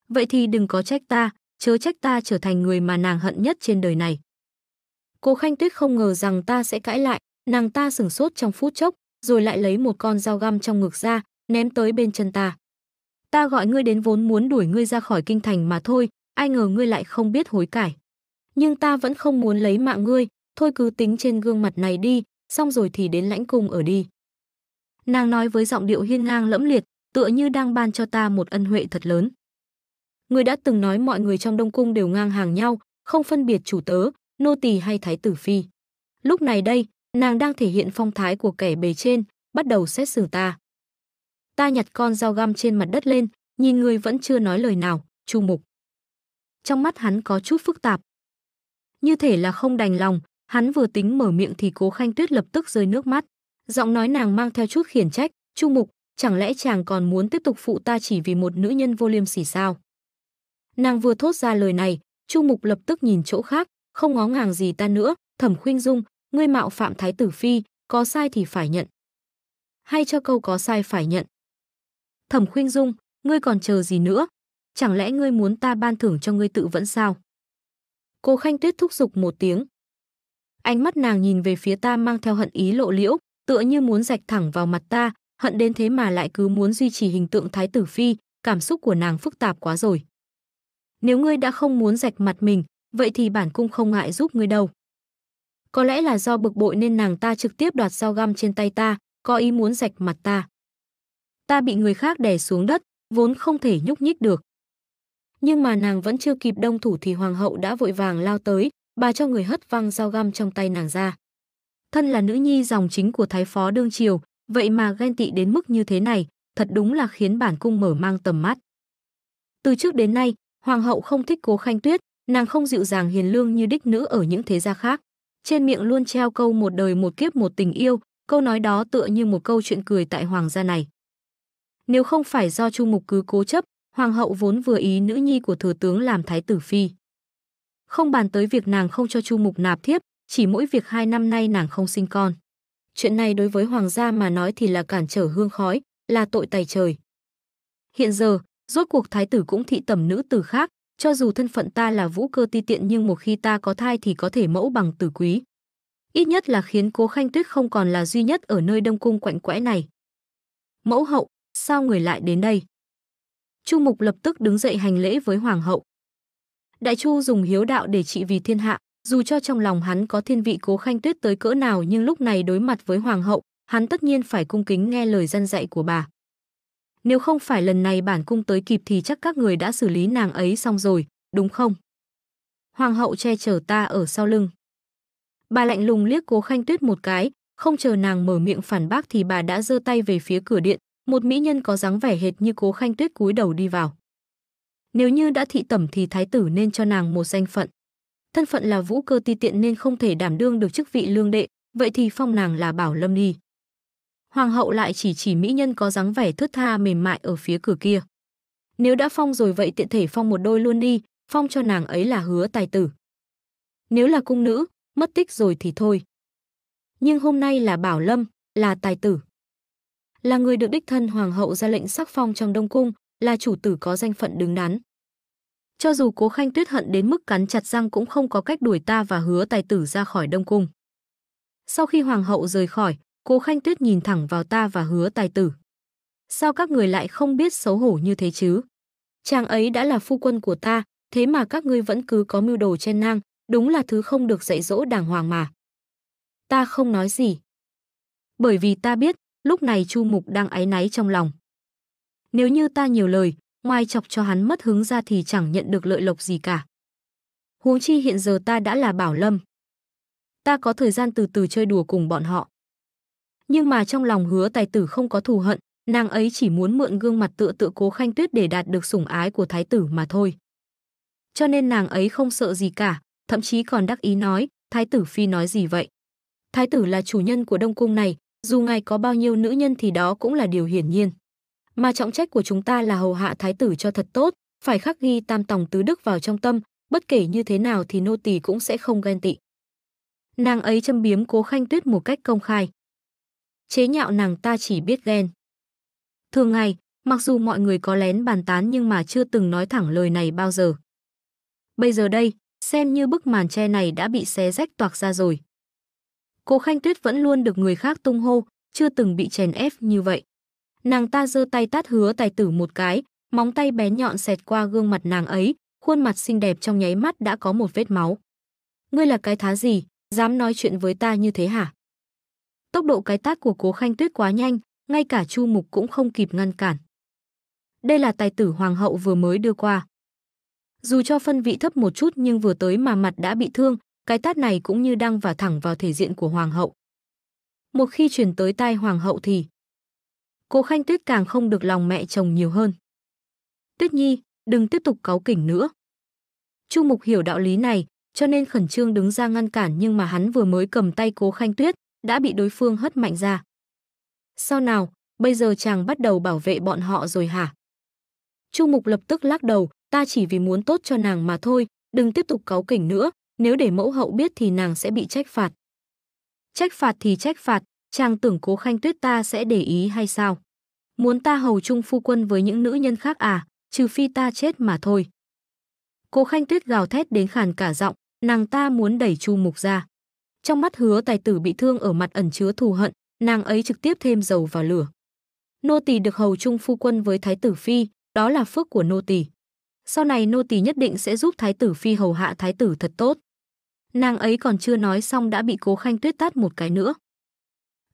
Vậy thì đừng có trách ta, chớ trách ta trở thành người mà nàng hận nhất trên đời này. Cô Khanh Tuyết không ngờ rằng ta sẽ cãi lại, nàng ta sửng sốt trong phút chốc, rồi lại lấy một con dao găm trong ngực ra, ném tới bên chân ta. Ta gọi ngươi đến vốn muốn đuổi ngươi ra khỏi kinh thành mà thôi, ai ngờ ngươi lại không biết hối cải. Nhưng ta vẫn không muốn lấy mạng ngươi, thôi cứ tính trên gương mặt này đi, xong rồi thì đến lãnh cung ở đi. Nàng nói với giọng điệu hiên ngang lẫm liệt, tựa như đang ban cho ta một ân huệ thật lớn. Ngươi đã từng nói mọi người trong Đông Cung đều ngang hàng nhau, không phân biệt chủ tớ, nô tỳ hay thái tử phi. Lúc này đây, nàng đang thể hiện phong thái của kẻ bề trên, bắt đầu xét xử ta. Ta nhặt con dao găm trên mặt đất lên, nhìn người vẫn chưa nói lời nào, Chu Mục. Trong mắt hắn có chút phức tạp. Như thể là không đành lòng, hắn vừa tính mở miệng thì Cố Khanh Tuyết lập tức rơi nước mắt, giọng nói nàng mang theo chút khiển trách, "Chu Mục, chẳng lẽ chàng còn muốn tiếp tục phụ ta chỉ vì một nữ nhân vô liêm sỉ sao?" Nàng vừa thốt ra lời này, Chu Mục lập tức nhìn chỗ khác, không ngó ngàng gì ta nữa, Thẩm Khuynh Dung, ngươi mạo phạm thái tử phi, có sai thì phải nhận. Hay cho câu có sai phải nhận. Thẩm Khuynh Dung, ngươi còn chờ gì nữa? Chẳng lẽ ngươi muốn ta ban thưởng cho ngươi tự vẫn sao? Cô Khanh Tuyết thúc giục một tiếng. Ánh mắt nàng nhìn về phía ta mang theo hận ý lộ liễu, tựa như muốn rạch thẳng vào mặt ta, hận đến thế mà lại cứ muốn duy trì hình tượng thái tử phi, cảm xúc của nàng phức tạp quá rồi. Nếu ngươi đã không muốn rạch mặt mình, vậy thì bản cung không ngại giúp ngươi đâu. Có lẽ là do bực bội nên nàng ta trực tiếp đoạt dao găm trên tay ta, có ý muốn rạch mặt ta ta bị người khác đè xuống đất, vốn không thể nhúc nhích được. Nhưng mà nàng vẫn chưa kịp đông thủ thì hoàng hậu đã vội vàng lao tới, bà cho người hất văng dao găm trong tay nàng ra. Thân là nữ nhi dòng chính của thái phó đương triều, vậy mà ghen tị đến mức như thế này, thật đúng là khiến bản cung mở mang tầm mắt. Từ trước đến nay, hoàng hậu không thích cố khanh tuyết, nàng không dịu dàng hiền lương như đích nữ ở những thế gia khác. Trên miệng luôn treo câu một đời một kiếp một tình yêu, câu nói đó tựa như một câu chuyện cười tại hoàng gia này. Nếu không phải do Chu Mục cứ cố chấp, hoàng hậu vốn vừa ý nữ nhi của thừa tướng làm thái tử phi. Không bàn tới việc nàng không cho Chu Mục nạp thiếp, chỉ mỗi việc hai năm nay nàng không sinh con. Chuyện này đối với hoàng gia mà nói thì là cản trở hương khói, là tội tài trời. Hiện giờ, rốt cuộc thái tử cũng thị tầm nữ tử khác, cho dù thân phận ta là vũ cơ ti tiện nhưng một khi ta có thai thì có thể mẫu bằng tử quý. Ít nhất là khiến cố khanh tuyết không còn là duy nhất ở nơi đông cung quạnh quẽ này. Mẫu hậu, sao người lại đến đây? Chu Mục lập tức đứng dậy hành lễ với hoàng hậu. Đại Chu dùng hiếu đạo để trị vì thiên hạ, dù cho trong lòng hắn có thiên vị Cố Khanh Tuyết tới cỡ nào nhưng lúc này đối mặt với hoàng hậu, hắn tất nhiên phải cung kính nghe lời dân dạy của bà. Nếu không phải lần này bản cung tới kịp thì chắc các người đã xử lý nàng ấy xong rồi, đúng không? Hoàng hậu che chở ta ở sau lưng. Bà lạnh lùng liếc Cố Khanh Tuyết một cái, không chờ nàng mở miệng phản bác thì bà đã giơ tay về phía cửa điện, một mỹ nhân có dáng vẻ hệt như cố khanh tuyết cúi đầu đi vào. Nếu như đã thị tẩm thì thái tử nên cho nàng một danh phận. Thân phận là vũ cơ ti tiện nên không thể đảm đương được chức vị lương đệ, vậy thì phong nàng là bảo lâm đi. Hoàng hậu lại chỉ chỉ mỹ nhân có dáng vẻ thướt tha mềm mại ở phía cửa kia. Nếu đã phong rồi vậy tiện thể phong một đôi luôn đi, phong cho nàng ấy là hứa tài tử. Nếu là cung nữ, mất tích rồi thì thôi. Nhưng hôm nay là bảo lâm, là tài tử là người được đích thân hoàng hậu ra lệnh sắc phong trong đông cung, là chủ tử có danh phận đứng đắn. Cho dù Cố Khanh Tuyết hận đến mức cắn chặt răng cũng không có cách đuổi ta và hứa tài tử ra khỏi đông cung. Sau khi hoàng hậu rời khỏi, Cố Khanh Tuyết nhìn thẳng vào ta và hứa tài tử. Sao các người lại không biết xấu hổ như thế chứ? Chàng ấy đã là phu quân của ta, thế mà các ngươi vẫn cứ có mưu đồ chen nang, đúng là thứ không được dạy dỗ đàng hoàng mà. Ta không nói gì. Bởi vì ta biết, Lúc này Chu Mục đang áy náy trong lòng. Nếu như ta nhiều lời, ngoài chọc cho hắn mất hứng ra thì chẳng nhận được lợi lộc gì cả. Huống chi hiện giờ ta đã là Bảo Lâm. Ta có thời gian từ từ chơi đùa cùng bọn họ. Nhưng mà trong lòng hứa tài tử không có thù hận, nàng ấy chỉ muốn mượn gương mặt tựa tựa cố khanh tuyết để đạt được sủng ái của thái tử mà thôi. Cho nên nàng ấy không sợ gì cả, thậm chí còn đắc ý nói, thái tử phi nói gì vậy? Thái tử là chủ nhân của đông cung này, dù ngài có bao nhiêu nữ nhân thì đó cũng là điều hiển nhiên. Mà trọng trách của chúng ta là hầu hạ thái tử cho thật tốt, phải khắc ghi tam tòng tứ đức vào trong tâm, bất kể như thế nào thì nô tỳ cũng sẽ không ghen tị. Nàng ấy châm biếm cố khanh tuyết một cách công khai. Chế nhạo nàng ta chỉ biết ghen. Thường ngày, mặc dù mọi người có lén bàn tán nhưng mà chưa từng nói thẳng lời này bao giờ. Bây giờ đây, xem như bức màn che này đã bị xé rách toạc ra rồi. Cố Khanh Tuyết vẫn luôn được người khác tung hô, chưa từng bị chèn ép như vậy. Nàng ta giơ tay tát hứa tài tử một cái, móng tay bé nhọn xẹt qua gương mặt nàng ấy, khuôn mặt xinh đẹp trong nháy mắt đã có một vết máu. Ngươi là cái thá gì, dám nói chuyện với ta như thế hả? Tốc độ cái tát của Cố Khanh Tuyết quá nhanh, ngay cả Chu Mục cũng không kịp ngăn cản. Đây là tài tử hoàng hậu vừa mới đưa qua. Dù cho phân vị thấp một chút nhưng vừa tới mà mặt đã bị thương, cái tát này cũng như đang và thẳng vào thể diện của hoàng hậu. Một khi truyền tới tai hoàng hậu thì cô Khanh Tuyết càng không được lòng mẹ chồng nhiều hơn. Tuyết Nhi, đừng tiếp tục cáu kỉnh nữa. Chu Mục hiểu đạo lý này, cho nên khẩn trương đứng ra ngăn cản nhưng mà hắn vừa mới cầm tay cố Khanh Tuyết đã bị đối phương hất mạnh ra. Sao nào, bây giờ chàng bắt đầu bảo vệ bọn họ rồi hả? Chu Mục lập tức lắc đầu, ta chỉ vì muốn tốt cho nàng mà thôi, đừng tiếp tục cáu kỉnh nữa, nếu để mẫu hậu biết thì nàng sẽ bị trách phạt. Trách phạt thì trách phạt, chàng tưởng cố khanh tuyết ta sẽ để ý hay sao? Muốn ta hầu chung phu quân với những nữ nhân khác à, trừ phi ta chết mà thôi. Cố khanh tuyết gào thét đến khàn cả giọng, nàng ta muốn đẩy chu mục ra. Trong mắt hứa tài tử bị thương ở mặt ẩn chứa thù hận, nàng ấy trực tiếp thêm dầu vào lửa. Nô tỳ được hầu chung phu quân với thái tử phi, đó là phước của nô tỳ. Sau này nô tỳ nhất định sẽ giúp thái tử phi hầu hạ thái tử thật tốt. Nàng ấy còn chưa nói xong đã bị cố khanh tuyết tát một cái nữa.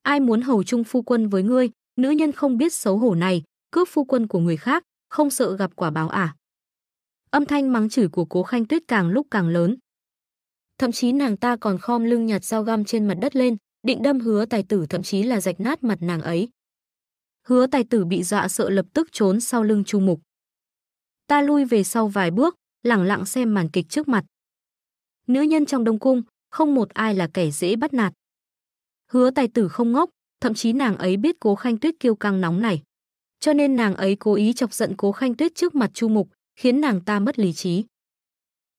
Ai muốn hầu chung phu quân với ngươi, nữ nhân không biết xấu hổ này, cướp phu quân của người khác, không sợ gặp quả báo à. Âm thanh mắng chửi của cố khanh tuyết càng lúc càng lớn. Thậm chí nàng ta còn khom lưng nhặt dao găm trên mặt đất lên, định đâm hứa tài tử thậm chí là rạch nát mặt nàng ấy. Hứa tài tử bị dọa sợ lập tức trốn sau lưng chu mục. Ta lui về sau vài bước, lẳng lặng xem màn kịch trước mặt. Nữ nhân trong đông cung, không một ai là kẻ dễ bắt nạt. Hứa tài tử không ngốc, thậm chí nàng ấy biết cố khanh tuyết kiêu căng nóng này. Cho nên nàng ấy cố ý chọc giận cố khanh tuyết trước mặt chu mục, khiến nàng ta mất lý trí.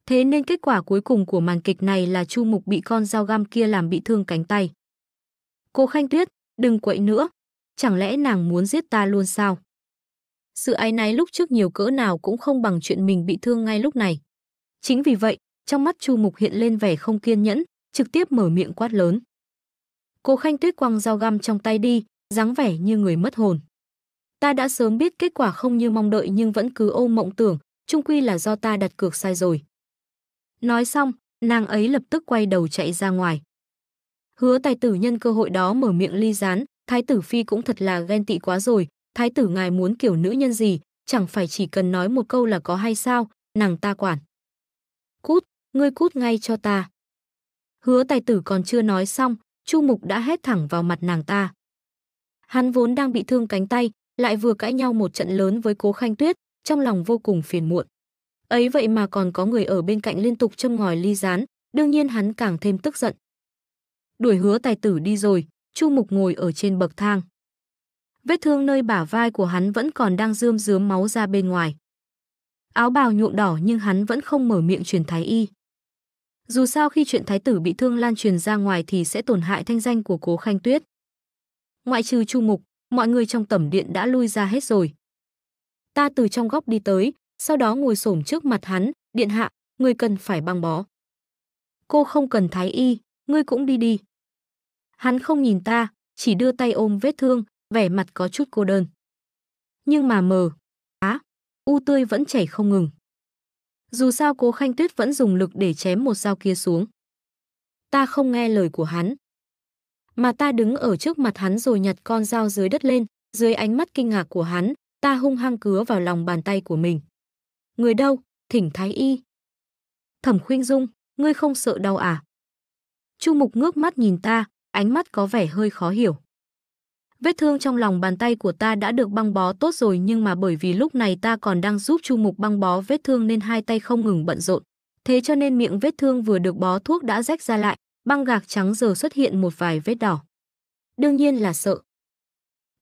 Thế nên kết quả cuối cùng của màn kịch này là chu mục bị con dao găm kia làm bị thương cánh tay. cố Khanh Tuyết, đừng quậy nữa. Chẳng lẽ nàng muốn giết ta luôn sao? Sự ái náy lúc trước nhiều cỡ nào cũng không bằng chuyện mình bị thương ngay lúc này. Chính vì vậy, trong mắt Chu Mục hiện lên vẻ không kiên nhẫn, trực tiếp mở miệng quát lớn. Cố Khanh Tuyết quăng dao găm trong tay đi, dáng vẻ như người mất hồn. Ta đã sớm biết kết quả không như mong đợi nhưng vẫn cứ ôm mộng tưởng, chung quy là do ta đặt cược sai rồi. Nói xong, nàng ấy lập tức quay đầu chạy ra ngoài. Hứa tài tử nhân cơ hội đó mở miệng ly gián, thái tử phi cũng thật là ghen tị quá rồi, thái tử ngài muốn kiểu nữ nhân gì, chẳng phải chỉ cần nói một câu là có hay sao, nàng ta quản. Cút, ngươi cút ngay cho ta. Hứa tài tử còn chưa nói xong, Chu Mục đã hét thẳng vào mặt nàng ta. Hắn vốn đang bị thương cánh tay, lại vừa cãi nhau một trận lớn với Cố Khanh Tuyết, trong lòng vô cùng phiền muộn. Ấy vậy mà còn có người ở bên cạnh liên tục châm ngòi ly gián, đương nhiên hắn càng thêm tức giận. Đuổi hứa tài tử đi rồi, Chu Mục ngồi ở trên bậc thang. Vết thương nơi bả vai của hắn vẫn còn đang rươm rướm máu ra bên ngoài. Áo bào nhuộm đỏ nhưng hắn vẫn không mở miệng truyền thái y. Dù sao khi chuyện thái tử bị thương lan truyền ra ngoài thì sẽ tổn hại thanh danh của Cố Khanh Tuyết. Ngoại trừ Chu Mục, mọi người trong tẩm điện đã lui ra hết rồi. Ta từ trong góc đi tới, sau đó ngồi xổm trước mặt hắn, điện hạ, người cần phải băng bó. Cô không cần thái y, ngươi cũng đi đi. Hắn không nhìn ta, chỉ đưa tay ôm vết thương, vẻ mặt có chút cô đơn. Nhưng mà mờ, á, u tươi vẫn chảy không ngừng. Dù sao cố Khanh Tuyết vẫn dùng lực để chém một dao kia xuống. Ta không nghe lời của hắn. Mà ta đứng ở trước mặt hắn rồi nhặt con dao dưới đất lên, dưới ánh mắt kinh ngạc của hắn, ta hung hăng cứa vào lòng bàn tay của mình. Người đâu? Thỉnh Thái Y. Thẩm khuyên Dung, ngươi không sợ đau à? Chu Mục ngước mắt nhìn ta, ánh mắt có vẻ hơi khó hiểu. Vết thương trong lòng bàn tay của ta đã được băng bó tốt rồi nhưng mà bởi vì lúc này ta còn đang giúp Chu Mục băng bó vết thương nên hai tay không ngừng bận rộn. Thế cho nên miệng vết thương vừa được bó thuốc đã rách ra lại, băng gạc trắng giờ xuất hiện một vài vết đỏ. Đương nhiên là sợ.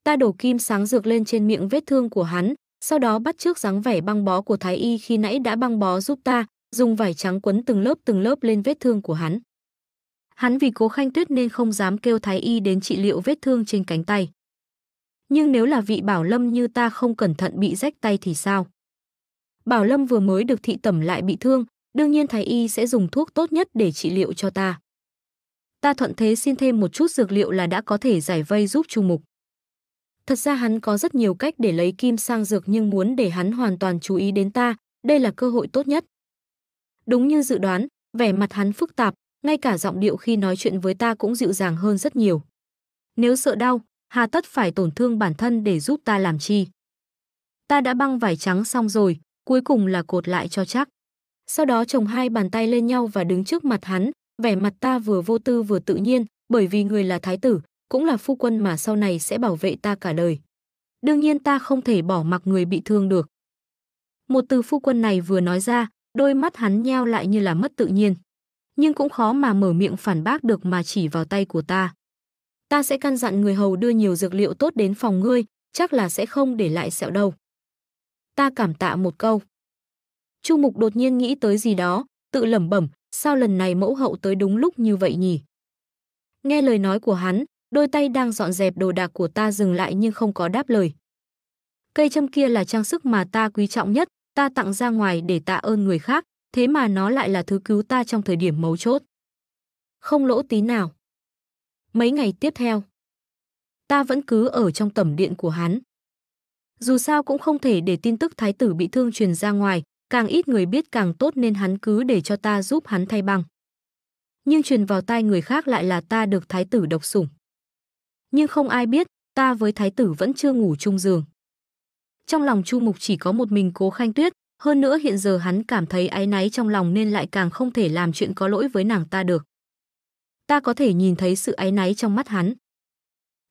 Ta đổ kim sáng dược lên trên miệng vết thương của hắn, sau đó bắt trước dáng vẻ băng bó của Thái Y khi nãy đã băng bó giúp ta, dùng vải trắng quấn từng lớp từng lớp lên vết thương của hắn. Hắn vì cố khanh tuyết nên không dám kêu thái y đến trị liệu vết thương trên cánh tay. Nhưng nếu là vị bảo lâm như ta không cẩn thận bị rách tay thì sao? Bảo lâm vừa mới được thị tẩm lại bị thương, đương nhiên thái y sẽ dùng thuốc tốt nhất để trị liệu cho ta. Ta thuận thế xin thêm một chút dược liệu là đã có thể giải vây giúp Chu Mục. Thật ra hắn có rất nhiều cách để lấy kim sang dược nhưng muốn để hắn hoàn toàn chú ý đến ta, đây là cơ hội tốt nhất. Đúng như dự đoán, vẻ mặt hắn phức tạp, ngay cả giọng điệu khi nói chuyện với ta cũng dịu dàng hơn rất nhiều. Nếu sợ đau, hà tất phải tổn thương bản thân để giúp ta làm chi. Ta đã băng vải trắng xong rồi, cuối cùng là cột lại cho chắc. Sau đó chồng hai bàn tay lên nhau và đứng trước mặt hắn, vẻ mặt ta vừa vô tư vừa tự nhiên, bởi vì người là thái tử, cũng là phu quân mà sau này sẽ bảo vệ ta cả đời. Đương nhiên ta không thể bỏ mặc người bị thương được. Một từ phu quân này vừa nói ra, đôi mắt hắn nheo lại như là mất tự nhiên nhưng cũng khó mà mở miệng phản bác được mà chỉ vào tay của ta. Ta sẽ căn dặn người hầu đưa nhiều dược liệu tốt đến phòng ngươi, chắc là sẽ không để lại sẹo đâu. Ta cảm tạ một câu. Chu Mục đột nhiên nghĩ tới gì đó, tự lẩm bẩm, sao lần này mẫu hậu tới đúng lúc như vậy nhỉ? Nghe lời nói của hắn, đôi tay đang dọn dẹp đồ đạc của ta dừng lại nhưng không có đáp lời. Cây châm kia là trang sức mà ta quý trọng nhất, ta tặng ra ngoài để tạ ơn người khác, thế mà nó lại là thứ cứu ta trong thời điểm mấu chốt. Không lỗ tí nào. Mấy ngày tiếp theo, ta vẫn cứ ở trong tầm điện của hắn. Dù sao cũng không thể để tin tức thái tử bị thương truyền ra ngoài, càng ít người biết càng tốt nên hắn cứ để cho ta giúp hắn thay băng. Nhưng truyền vào tai người khác lại là ta được thái tử độc sủng. Nhưng không ai biết, ta với thái tử vẫn chưa ngủ chung giường. Trong lòng Chu Mục chỉ có một mình Cố Khanh Tuyết, hơn nữa hiện giờ hắn cảm thấy áy náy trong lòng nên lại càng không thể làm chuyện có lỗi với nàng ta được. Ta có thể nhìn thấy sự áy náy trong mắt hắn.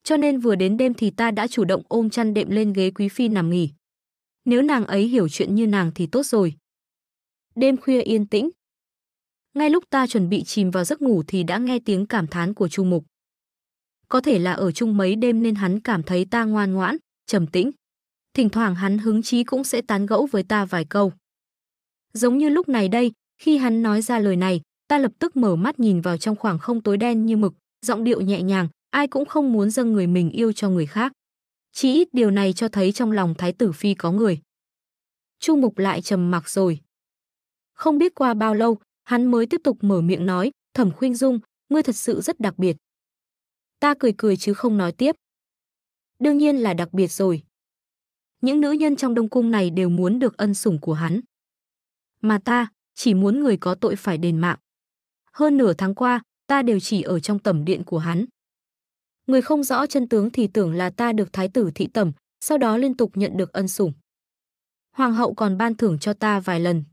Cho nên vừa đến đêm thì ta đã chủ động ôm chăn đệm lên ghế quý phi nằm nghỉ. Nếu nàng ấy hiểu chuyện như nàng thì tốt rồi. Đêm khuya yên tĩnh. Ngay lúc ta chuẩn bị chìm vào giấc ngủ thì đã nghe tiếng cảm thán của Chu Mục. Có thể là ở chung mấy đêm nên hắn cảm thấy ta ngoan ngoãn, trầm tĩnh thỉnh thoảng hắn hứng chí cũng sẽ tán gẫu với ta vài câu. Giống như lúc này đây, khi hắn nói ra lời này, ta lập tức mở mắt nhìn vào trong khoảng không tối đen như mực, giọng điệu nhẹ nhàng, ai cũng không muốn dâng người mình yêu cho người khác. Chỉ ít điều này cho thấy trong lòng Thái tử Phi có người. Chu Mục lại trầm mặc rồi. Không biết qua bao lâu, hắn mới tiếp tục mở miệng nói, Thẩm khuyên Dung, ngươi thật sự rất đặc biệt. Ta cười cười chứ không nói tiếp. Đương nhiên là đặc biệt rồi những nữ nhân trong đông cung này đều muốn được ân sủng của hắn. Mà ta, chỉ muốn người có tội phải đền mạng. Hơn nửa tháng qua, ta đều chỉ ở trong tẩm điện của hắn. Người không rõ chân tướng thì tưởng là ta được thái tử thị tẩm, sau đó liên tục nhận được ân sủng. Hoàng hậu còn ban thưởng cho ta vài lần.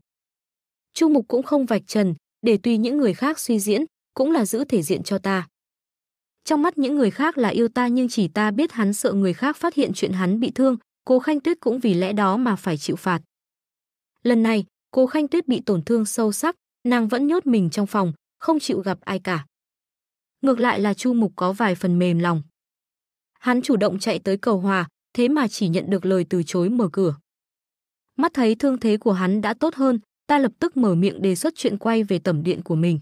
Chu Mục cũng không vạch trần, để tùy những người khác suy diễn, cũng là giữ thể diện cho ta. Trong mắt những người khác là yêu ta nhưng chỉ ta biết hắn sợ người khác phát hiện chuyện hắn bị thương, Cố Khanh Tuyết cũng vì lẽ đó mà phải chịu phạt. Lần này, Cố Khanh Tuyết bị tổn thương sâu sắc, nàng vẫn nhốt mình trong phòng, không chịu gặp ai cả. Ngược lại là Chu Mục có vài phần mềm lòng. Hắn chủ động chạy tới cầu hòa, thế mà chỉ nhận được lời từ chối mở cửa. Mắt thấy thương thế của hắn đã tốt hơn, ta lập tức mở miệng đề xuất chuyện quay về tẩm điện của mình.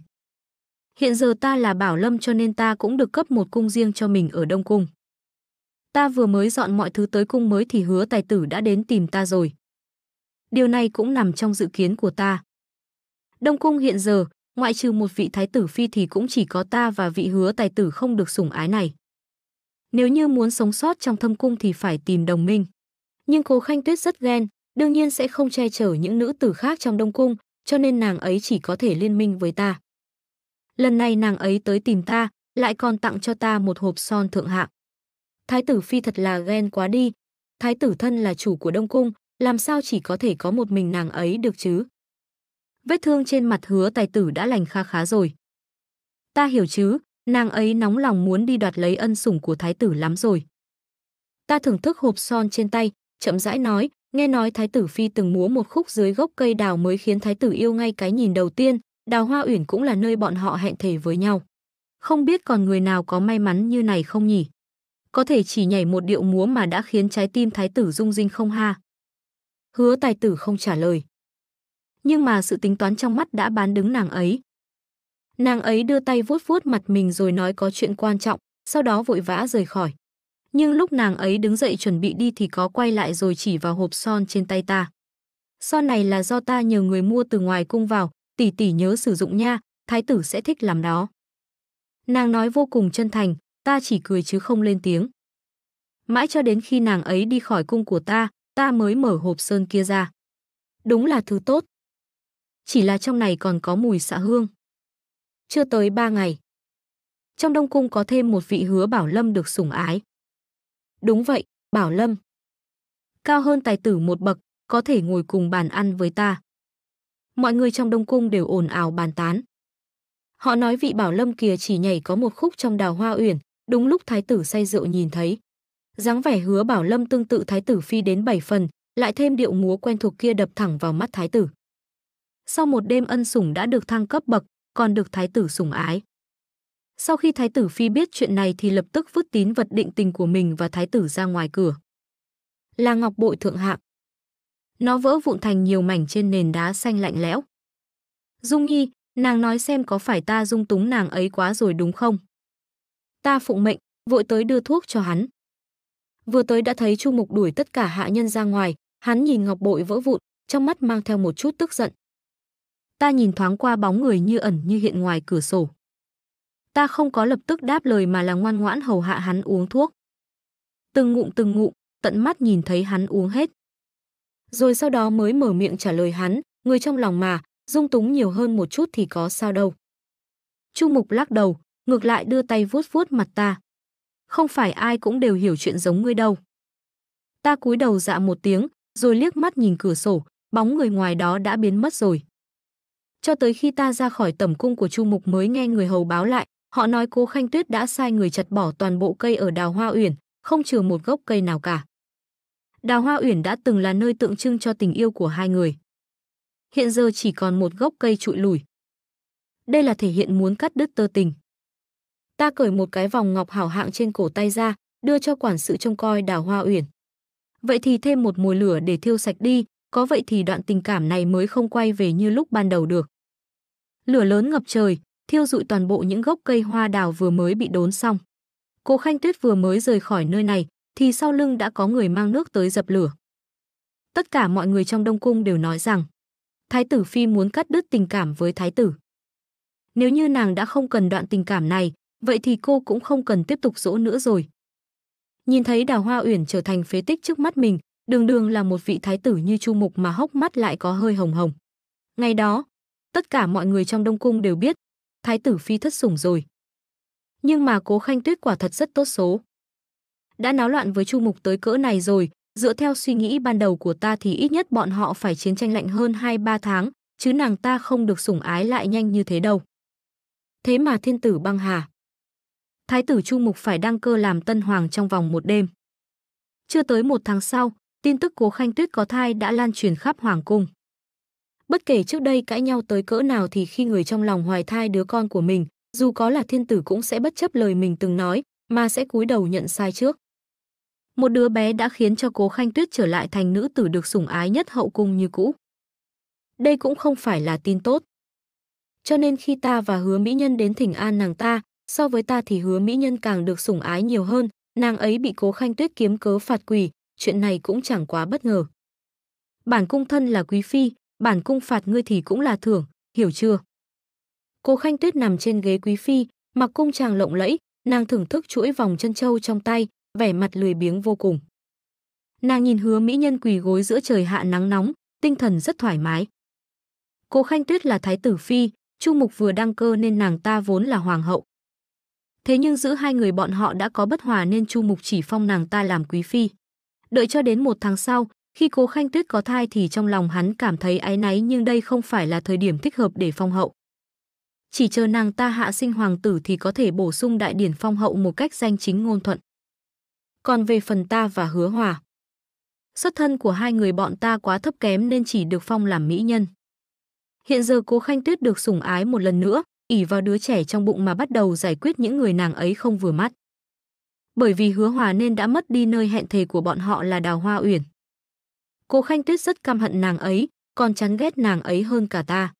Hiện giờ ta là Bảo Lâm cho nên ta cũng được cấp một cung riêng cho mình ở Đông Cung. Ta vừa mới dọn mọi thứ tới cung mới thì hứa tài tử đã đến tìm ta rồi. Điều này cũng nằm trong dự kiến của ta. Đông cung hiện giờ, ngoại trừ một vị thái tử phi thì cũng chỉ có ta và vị hứa tài tử không được sủng ái này. Nếu như muốn sống sót trong thâm cung thì phải tìm đồng minh. Nhưng cố Khanh Tuyết rất ghen, đương nhiên sẽ không che chở những nữ tử khác trong đông cung, cho nên nàng ấy chỉ có thể liên minh với ta. Lần này nàng ấy tới tìm ta, lại còn tặng cho ta một hộp son thượng hạng. Thái tử phi thật là ghen quá đi. Thái tử thân là chủ của Đông Cung, làm sao chỉ có thể có một mình nàng ấy được chứ? Vết thương trên mặt hứa tài tử đã lành kha khá rồi. Ta hiểu chứ, nàng ấy nóng lòng muốn đi đoạt lấy ân sủng của thái tử lắm rồi. Ta thưởng thức hộp son trên tay, chậm rãi nói, nghe nói thái tử phi từng múa một khúc dưới gốc cây đào mới khiến thái tử yêu ngay cái nhìn đầu tiên, đào hoa uyển cũng là nơi bọn họ hẹn thề với nhau. Không biết còn người nào có may mắn như này không nhỉ? có thể chỉ nhảy một điệu múa mà đã khiến trái tim thái tử rung rinh không ha? Hứa tài tử không trả lời. Nhưng mà sự tính toán trong mắt đã bán đứng nàng ấy. Nàng ấy đưa tay vuốt vuốt mặt mình rồi nói có chuyện quan trọng, sau đó vội vã rời khỏi. Nhưng lúc nàng ấy đứng dậy chuẩn bị đi thì có quay lại rồi chỉ vào hộp son trên tay ta. Son này là do ta nhờ người mua từ ngoài cung vào, tỷ tỷ nhớ sử dụng nha, thái tử sẽ thích làm đó. Nàng nói vô cùng chân thành, ta chỉ cười chứ không lên tiếng. Mãi cho đến khi nàng ấy đi khỏi cung của ta, ta mới mở hộp sơn kia ra. Đúng là thứ tốt. Chỉ là trong này còn có mùi xạ hương. Chưa tới ba ngày. Trong Đông Cung có thêm một vị hứa Bảo Lâm được sủng ái. Đúng vậy, Bảo Lâm. Cao hơn tài tử một bậc, có thể ngồi cùng bàn ăn với ta. Mọi người trong Đông Cung đều ồn ào bàn tán. Họ nói vị Bảo Lâm kia chỉ nhảy có một khúc trong đào hoa uyển, đúng lúc thái tử say rượu nhìn thấy. dáng vẻ hứa bảo lâm tương tự thái tử phi đến bảy phần, lại thêm điệu múa quen thuộc kia đập thẳng vào mắt thái tử. Sau một đêm ân sủng đã được thăng cấp bậc, còn được thái tử sủng ái. Sau khi thái tử phi biết chuyện này thì lập tức vứt tín vật định tình của mình và thái tử ra ngoài cửa. Là ngọc bội thượng hạng. Nó vỡ vụn thành nhiều mảnh trên nền đá xanh lạnh lẽo. Dung Nhi, nàng nói xem có phải ta dung túng nàng ấy quá rồi đúng không? ta phụng mệnh, vội tới đưa thuốc cho hắn. Vừa tới đã thấy Chu Mục đuổi tất cả hạ nhân ra ngoài, hắn nhìn ngọc bội vỡ vụn, trong mắt mang theo một chút tức giận. Ta nhìn thoáng qua bóng người như ẩn như hiện ngoài cửa sổ. Ta không có lập tức đáp lời mà là ngoan ngoãn hầu hạ hắn uống thuốc. Từng ngụm từng ngụm, tận mắt nhìn thấy hắn uống hết. Rồi sau đó mới mở miệng trả lời hắn, người trong lòng mà, dung túng nhiều hơn một chút thì có sao đâu. Chu Mục lắc đầu, ngược lại đưa tay vuốt vuốt mặt ta. Không phải ai cũng đều hiểu chuyện giống ngươi đâu. Ta cúi đầu dạ một tiếng, rồi liếc mắt nhìn cửa sổ, bóng người ngoài đó đã biến mất rồi. Cho tới khi ta ra khỏi tầm cung của Chu Mục mới nghe người hầu báo lại, họ nói cô Khanh Tuyết đã sai người chặt bỏ toàn bộ cây ở Đào Hoa Uyển, không trừ một gốc cây nào cả. Đào Hoa Uyển đã từng là nơi tượng trưng cho tình yêu của hai người. Hiện giờ chỉ còn một gốc cây trụi lủi. Đây là thể hiện muốn cắt đứt tơ tình ta cởi một cái vòng ngọc hảo hạng trên cổ tay ra, đưa cho quản sự trông coi đào hoa uyển. Vậy thì thêm một mùi lửa để thiêu sạch đi, có vậy thì đoạn tình cảm này mới không quay về như lúc ban đầu được. Lửa lớn ngập trời, thiêu rụi toàn bộ những gốc cây hoa đào vừa mới bị đốn xong. Cô Khanh Tuyết vừa mới rời khỏi nơi này, thì sau lưng đã có người mang nước tới dập lửa. Tất cả mọi người trong Đông Cung đều nói rằng, Thái tử Phi muốn cắt đứt tình cảm với Thái tử. Nếu như nàng đã không cần đoạn tình cảm này, vậy thì cô cũng không cần tiếp tục dỗ nữa rồi. Nhìn thấy Đào Hoa Uyển trở thành phế tích trước mắt mình, đường đường là một vị thái tử như Chu Mục mà hốc mắt lại có hơi hồng hồng. Ngày đó, tất cả mọi người trong Đông Cung đều biết, thái tử phi thất sủng rồi. Nhưng mà cố khanh tuyết quả thật rất tốt số. Đã náo loạn với Chu Mục tới cỡ này rồi, dựa theo suy nghĩ ban đầu của ta thì ít nhất bọn họ phải chiến tranh lạnh hơn 2-3 tháng, chứ nàng ta không được sủng ái lại nhanh như thế đâu. Thế mà thiên tử băng hà thái tử Chu Mục phải đăng cơ làm tân hoàng trong vòng một đêm. Chưa tới một tháng sau, tin tức Cố Khanh Tuyết có thai đã lan truyền khắp hoàng cung. Bất kể trước đây cãi nhau tới cỡ nào thì khi người trong lòng hoài thai đứa con của mình, dù có là thiên tử cũng sẽ bất chấp lời mình từng nói, mà sẽ cúi đầu nhận sai trước. Một đứa bé đã khiến cho Cố Khanh Tuyết trở lại thành nữ tử được sủng ái nhất hậu cung như cũ. Đây cũng không phải là tin tốt. Cho nên khi ta và Hứa Mỹ Nhân đến thỉnh an nàng ta, so với ta thì hứa mỹ nhân càng được sủng ái nhiều hơn, nàng ấy bị cố khanh tuyết kiếm cớ phạt quỳ, chuyện này cũng chẳng quá bất ngờ. Bản cung thân là quý phi, bản cung phạt ngươi thì cũng là thưởng, hiểu chưa? Cố khanh tuyết nằm trên ghế quý phi, mặc cung chàng lộng lẫy, nàng thưởng thức chuỗi vòng chân trâu trong tay, vẻ mặt lười biếng vô cùng. Nàng nhìn hứa mỹ nhân quỳ gối giữa trời hạ nắng nóng, tinh thần rất thoải mái. Cố khanh tuyết là thái tử phi, Chu Mục vừa đăng cơ nên nàng ta vốn là hoàng hậu. Thế nhưng giữa hai người bọn họ đã có bất hòa nên Chu Mục chỉ phong nàng ta làm quý phi. Đợi cho đến một tháng sau, khi Cố Khanh Tuyết có thai thì trong lòng hắn cảm thấy áy náy nhưng đây không phải là thời điểm thích hợp để phong hậu. Chỉ chờ nàng ta hạ sinh hoàng tử thì có thể bổ sung đại điển phong hậu một cách danh chính ngôn thuận. Còn về phần ta và hứa hòa. Xuất thân của hai người bọn ta quá thấp kém nên chỉ được phong làm mỹ nhân. Hiện giờ cố Khanh Tuyết được sủng ái một lần nữa, ỉ vào đứa trẻ trong bụng mà bắt đầu giải quyết những người nàng ấy không vừa mắt. Bởi vì hứa hòa nên đã mất đi nơi hẹn thề của bọn họ là đào hoa uyển. Cô Khanh Tuyết rất căm hận nàng ấy, còn chán ghét nàng ấy hơn cả ta.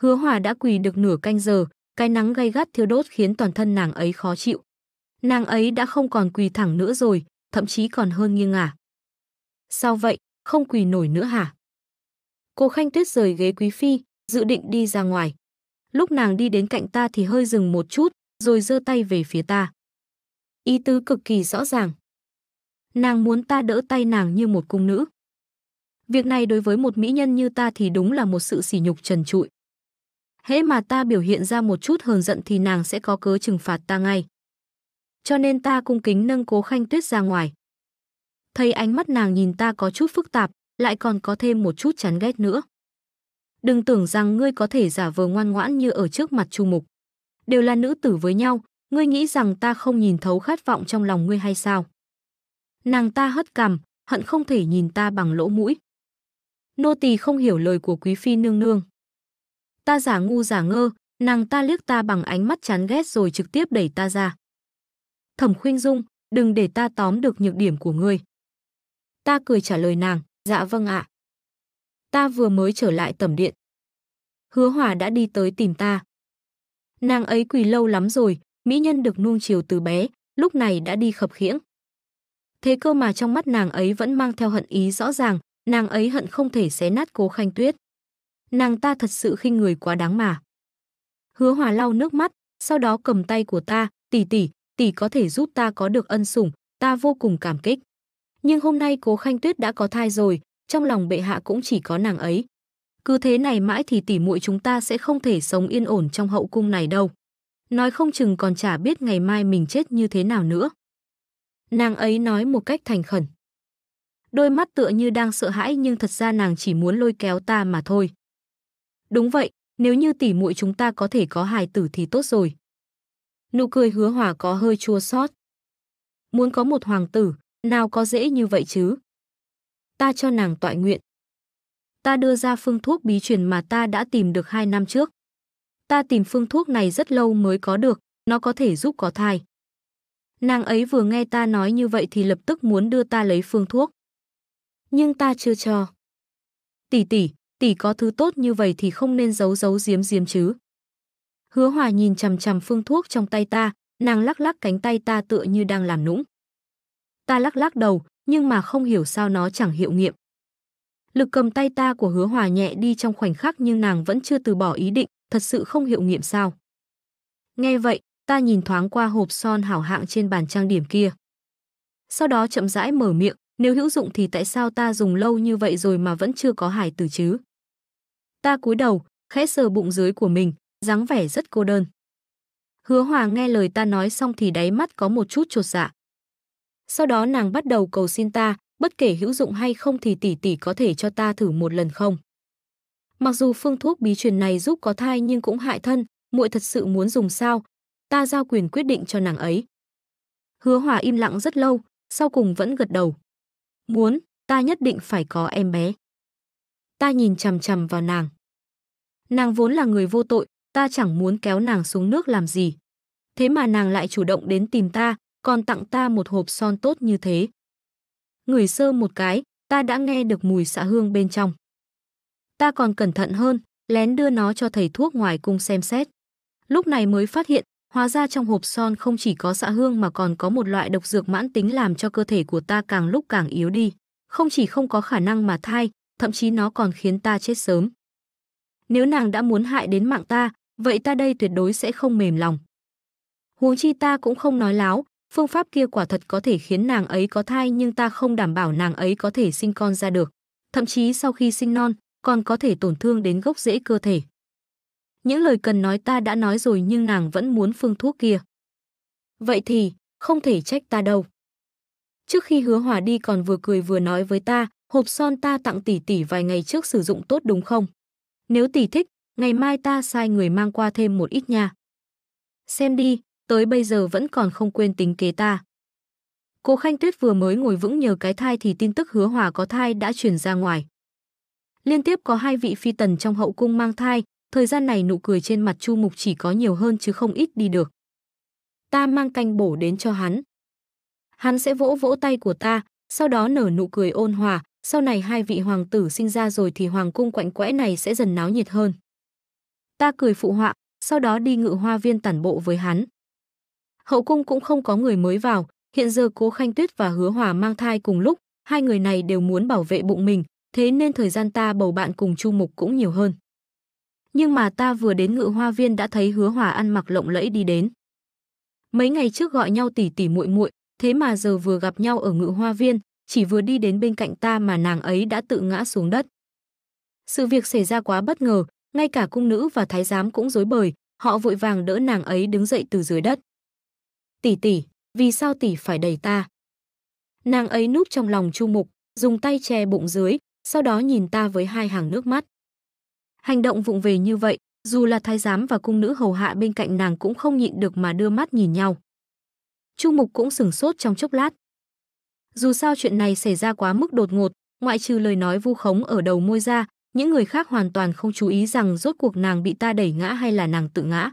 Hứa hòa đã quỳ được nửa canh giờ, cái nắng gay gắt thiêu đốt khiến toàn thân nàng ấy khó chịu. Nàng ấy đã không còn quỳ thẳng nữa rồi, thậm chí còn hơn nghiêng ngả. Sao vậy, không quỳ nổi nữa hả? Cô Khanh Tuyết rời ghế quý phi, dự định đi ra ngoài. Lúc nàng đi đến cạnh ta thì hơi dừng một chút, rồi giơ tay về phía ta. Ý tứ cực kỳ rõ ràng. Nàng muốn ta đỡ tay nàng như một cung nữ. Việc này đối với một mỹ nhân như ta thì đúng là một sự sỉ nhục trần trụi. Hễ mà ta biểu hiện ra một chút hờn giận thì nàng sẽ có cớ trừng phạt ta ngay. Cho nên ta cung kính nâng cố khanh tuyết ra ngoài. Thấy ánh mắt nàng nhìn ta có chút phức tạp, lại còn có thêm một chút chán ghét nữa. Đừng tưởng rằng ngươi có thể giả vờ ngoan ngoãn như ở trước mặt Chu Mục. Đều là nữ tử với nhau, ngươi nghĩ rằng ta không nhìn thấu khát vọng trong lòng ngươi hay sao? Nàng ta hất cằm, hận không thể nhìn ta bằng lỗ mũi. Nô tỳ không hiểu lời của quý phi nương nương. Ta giả ngu giả ngơ, nàng ta liếc ta bằng ánh mắt chán ghét rồi trực tiếp đẩy ta ra. Thẩm khuyên Dung, đừng để ta tóm được nhược điểm của ngươi. Ta cười trả lời nàng, dạ vâng ạ ta vừa mới trở lại tẩm điện. Hứa Hòa đã đi tới tìm ta. Nàng ấy quỳ lâu lắm rồi, mỹ nhân được nuông chiều từ bé, lúc này đã đi khập khiễng. Thế cơ mà trong mắt nàng ấy vẫn mang theo hận ý rõ ràng, nàng ấy hận không thể xé nát cố khanh tuyết. Nàng ta thật sự khinh người quá đáng mà. Hứa Hòa lau nước mắt, sau đó cầm tay của ta, tỷ tỷ, tỷ có thể giúp ta có được ân sủng, ta vô cùng cảm kích. Nhưng hôm nay cố khanh tuyết đã có thai rồi, trong lòng bệ hạ cũng chỉ có nàng ấy. Cứ thế này mãi thì tỉ muội chúng ta sẽ không thể sống yên ổn trong hậu cung này đâu. Nói không chừng còn chả biết ngày mai mình chết như thế nào nữa. Nàng ấy nói một cách thành khẩn. Đôi mắt tựa như đang sợ hãi nhưng thật ra nàng chỉ muốn lôi kéo ta mà thôi. Đúng vậy, nếu như tỉ muội chúng ta có thể có hài tử thì tốt rồi. Nụ cười hứa hòa có hơi chua xót. Muốn có một hoàng tử, nào có dễ như vậy chứ? ta cho nàng tọa nguyện. Ta đưa ra phương thuốc bí truyền mà ta đã tìm được hai năm trước. Ta tìm phương thuốc này rất lâu mới có được, nó có thể giúp có thai. Nàng ấy vừa nghe ta nói như vậy thì lập tức muốn đưa ta lấy phương thuốc. Nhưng ta chưa cho. Tỷ tỷ, tỷ có thứ tốt như vậy thì không nên giấu giấu giếm giếm chứ. Hứa Hòa nhìn chằm chằm phương thuốc trong tay ta, nàng lắc lắc cánh tay ta tựa như đang làm nũng. Ta lắc lắc đầu, nhưng mà không hiểu sao nó chẳng hiệu nghiệm. Lực cầm tay ta của hứa hòa nhẹ đi trong khoảnh khắc nhưng nàng vẫn chưa từ bỏ ý định, thật sự không hiệu nghiệm sao. Nghe vậy, ta nhìn thoáng qua hộp son hảo hạng trên bàn trang điểm kia. Sau đó chậm rãi mở miệng, nếu hữu dụng thì tại sao ta dùng lâu như vậy rồi mà vẫn chưa có hải tử chứ? Ta cúi đầu, khẽ sờ bụng dưới của mình, dáng vẻ rất cô đơn. Hứa Hòa nghe lời ta nói xong thì đáy mắt có một chút chột dạ, sau đó nàng bắt đầu cầu xin ta, bất kể hữu dụng hay không thì tỷ tỷ có thể cho ta thử một lần không? Mặc dù phương thuốc bí truyền này giúp có thai nhưng cũng hại thân, muội thật sự muốn dùng sao? Ta giao quyền quyết định cho nàng ấy. Hứa Hòa im lặng rất lâu, sau cùng vẫn gật đầu. Muốn, ta nhất định phải có em bé. Ta nhìn chằm chằm vào nàng. Nàng vốn là người vô tội, ta chẳng muốn kéo nàng xuống nước làm gì. Thế mà nàng lại chủ động đến tìm ta, còn tặng ta một hộp son tốt như thế. Ngửi sơ một cái, ta đã nghe được mùi xạ hương bên trong. Ta còn cẩn thận hơn, lén đưa nó cho thầy thuốc ngoài cung xem xét. Lúc này mới phát hiện, hóa ra trong hộp son không chỉ có xạ hương mà còn có một loại độc dược mãn tính làm cho cơ thể của ta càng lúc càng yếu đi. Không chỉ không có khả năng mà thai, thậm chí nó còn khiến ta chết sớm. Nếu nàng đã muốn hại đến mạng ta, vậy ta đây tuyệt đối sẽ không mềm lòng. Huống chi ta cũng không nói láo, phương pháp kia quả thật có thể khiến nàng ấy có thai nhưng ta không đảm bảo nàng ấy có thể sinh con ra được. Thậm chí sau khi sinh non, còn có thể tổn thương đến gốc rễ cơ thể. Những lời cần nói ta đã nói rồi nhưng nàng vẫn muốn phương thuốc kia. Vậy thì, không thể trách ta đâu. Trước khi hứa hòa đi còn vừa cười vừa nói với ta, hộp son ta tặng tỷ tỷ vài ngày trước sử dụng tốt đúng không? Nếu tỷ thích, ngày mai ta sai người mang qua thêm một ít nha. Xem đi, tới bây giờ vẫn còn không quên tính kế ta. cô Khanh Tuyết vừa mới ngồi vững nhờ cái thai thì tin tức hứa hòa có thai đã truyền ra ngoài. Liên tiếp có hai vị phi tần trong hậu cung mang thai, thời gian này nụ cười trên mặt Chu Mục chỉ có nhiều hơn chứ không ít đi được. Ta mang canh bổ đến cho hắn. Hắn sẽ vỗ vỗ tay của ta, sau đó nở nụ cười ôn hòa, sau này hai vị hoàng tử sinh ra rồi thì hoàng cung quạnh quẽ này sẽ dần náo nhiệt hơn. Ta cười phụ họa, sau đó đi ngự hoa viên tản bộ với hắn hậu cung cũng không có người mới vào, hiện giờ Cố Khanh Tuyết và Hứa Hòa mang thai cùng lúc, hai người này đều muốn bảo vệ bụng mình, thế nên thời gian ta bầu bạn cùng Chu Mục cũng nhiều hơn. Nhưng mà ta vừa đến ngự hoa viên đã thấy Hứa Hòa ăn mặc lộng lẫy đi đến. Mấy ngày trước gọi nhau tỷ tỷ muội muội, thế mà giờ vừa gặp nhau ở ngự hoa viên, chỉ vừa đi đến bên cạnh ta mà nàng ấy đã tự ngã xuống đất. Sự việc xảy ra quá bất ngờ, ngay cả cung nữ và thái giám cũng rối bời, họ vội vàng đỡ nàng ấy đứng dậy từ dưới đất tỷ tỷ, vì sao tỷ phải đẩy ta? Nàng ấy núp trong lòng Chu Mục, dùng tay che bụng dưới, sau đó nhìn ta với hai hàng nước mắt. Hành động vụng về như vậy, dù là thái giám và cung nữ hầu hạ bên cạnh nàng cũng không nhịn được mà đưa mắt nhìn nhau. Chu Mục cũng sửng sốt trong chốc lát. Dù sao chuyện này xảy ra quá mức đột ngột, ngoại trừ lời nói vu khống ở đầu môi ra, những người khác hoàn toàn không chú ý rằng rốt cuộc nàng bị ta đẩy ngã hay là nàng tự ngã.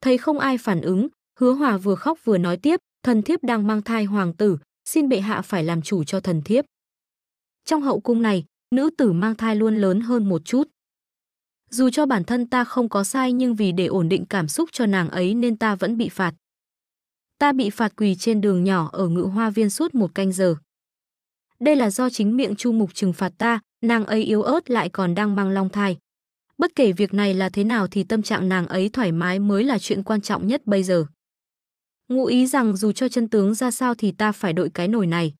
Thấy không ai phản ứng, Hứa Hòa vừa khóc vừa nói tiếp, thần thiếp đang mang thai hoàng tử, xin bệ hạ phải làm chủ cho thần thiếp. Trong hậu cung này, nữ tử mang thai luôn lớn hơn một chút. Dù cho bản thân ta không có sai nhưng vì để ổn định cảm xúc cho nàng ấy nên ta vẫn bị phạt. Ta bị phạt quỳ trên đường nhỏ ở ngự hoa viên suốt một canh giờ. Đây là do chính miệng Chu Mục trừng phạt ta, nàng ấy yếu ớt lại còn đang mang long thai. Bất kể việc này là thế nào thì tâm trạng nàng ấy thoải mái mới là chuyện quan trọng nhất bây giờ. Ngụ ý rằng dù cho chân tướng ra sao thì ta phải đội cái nồi này.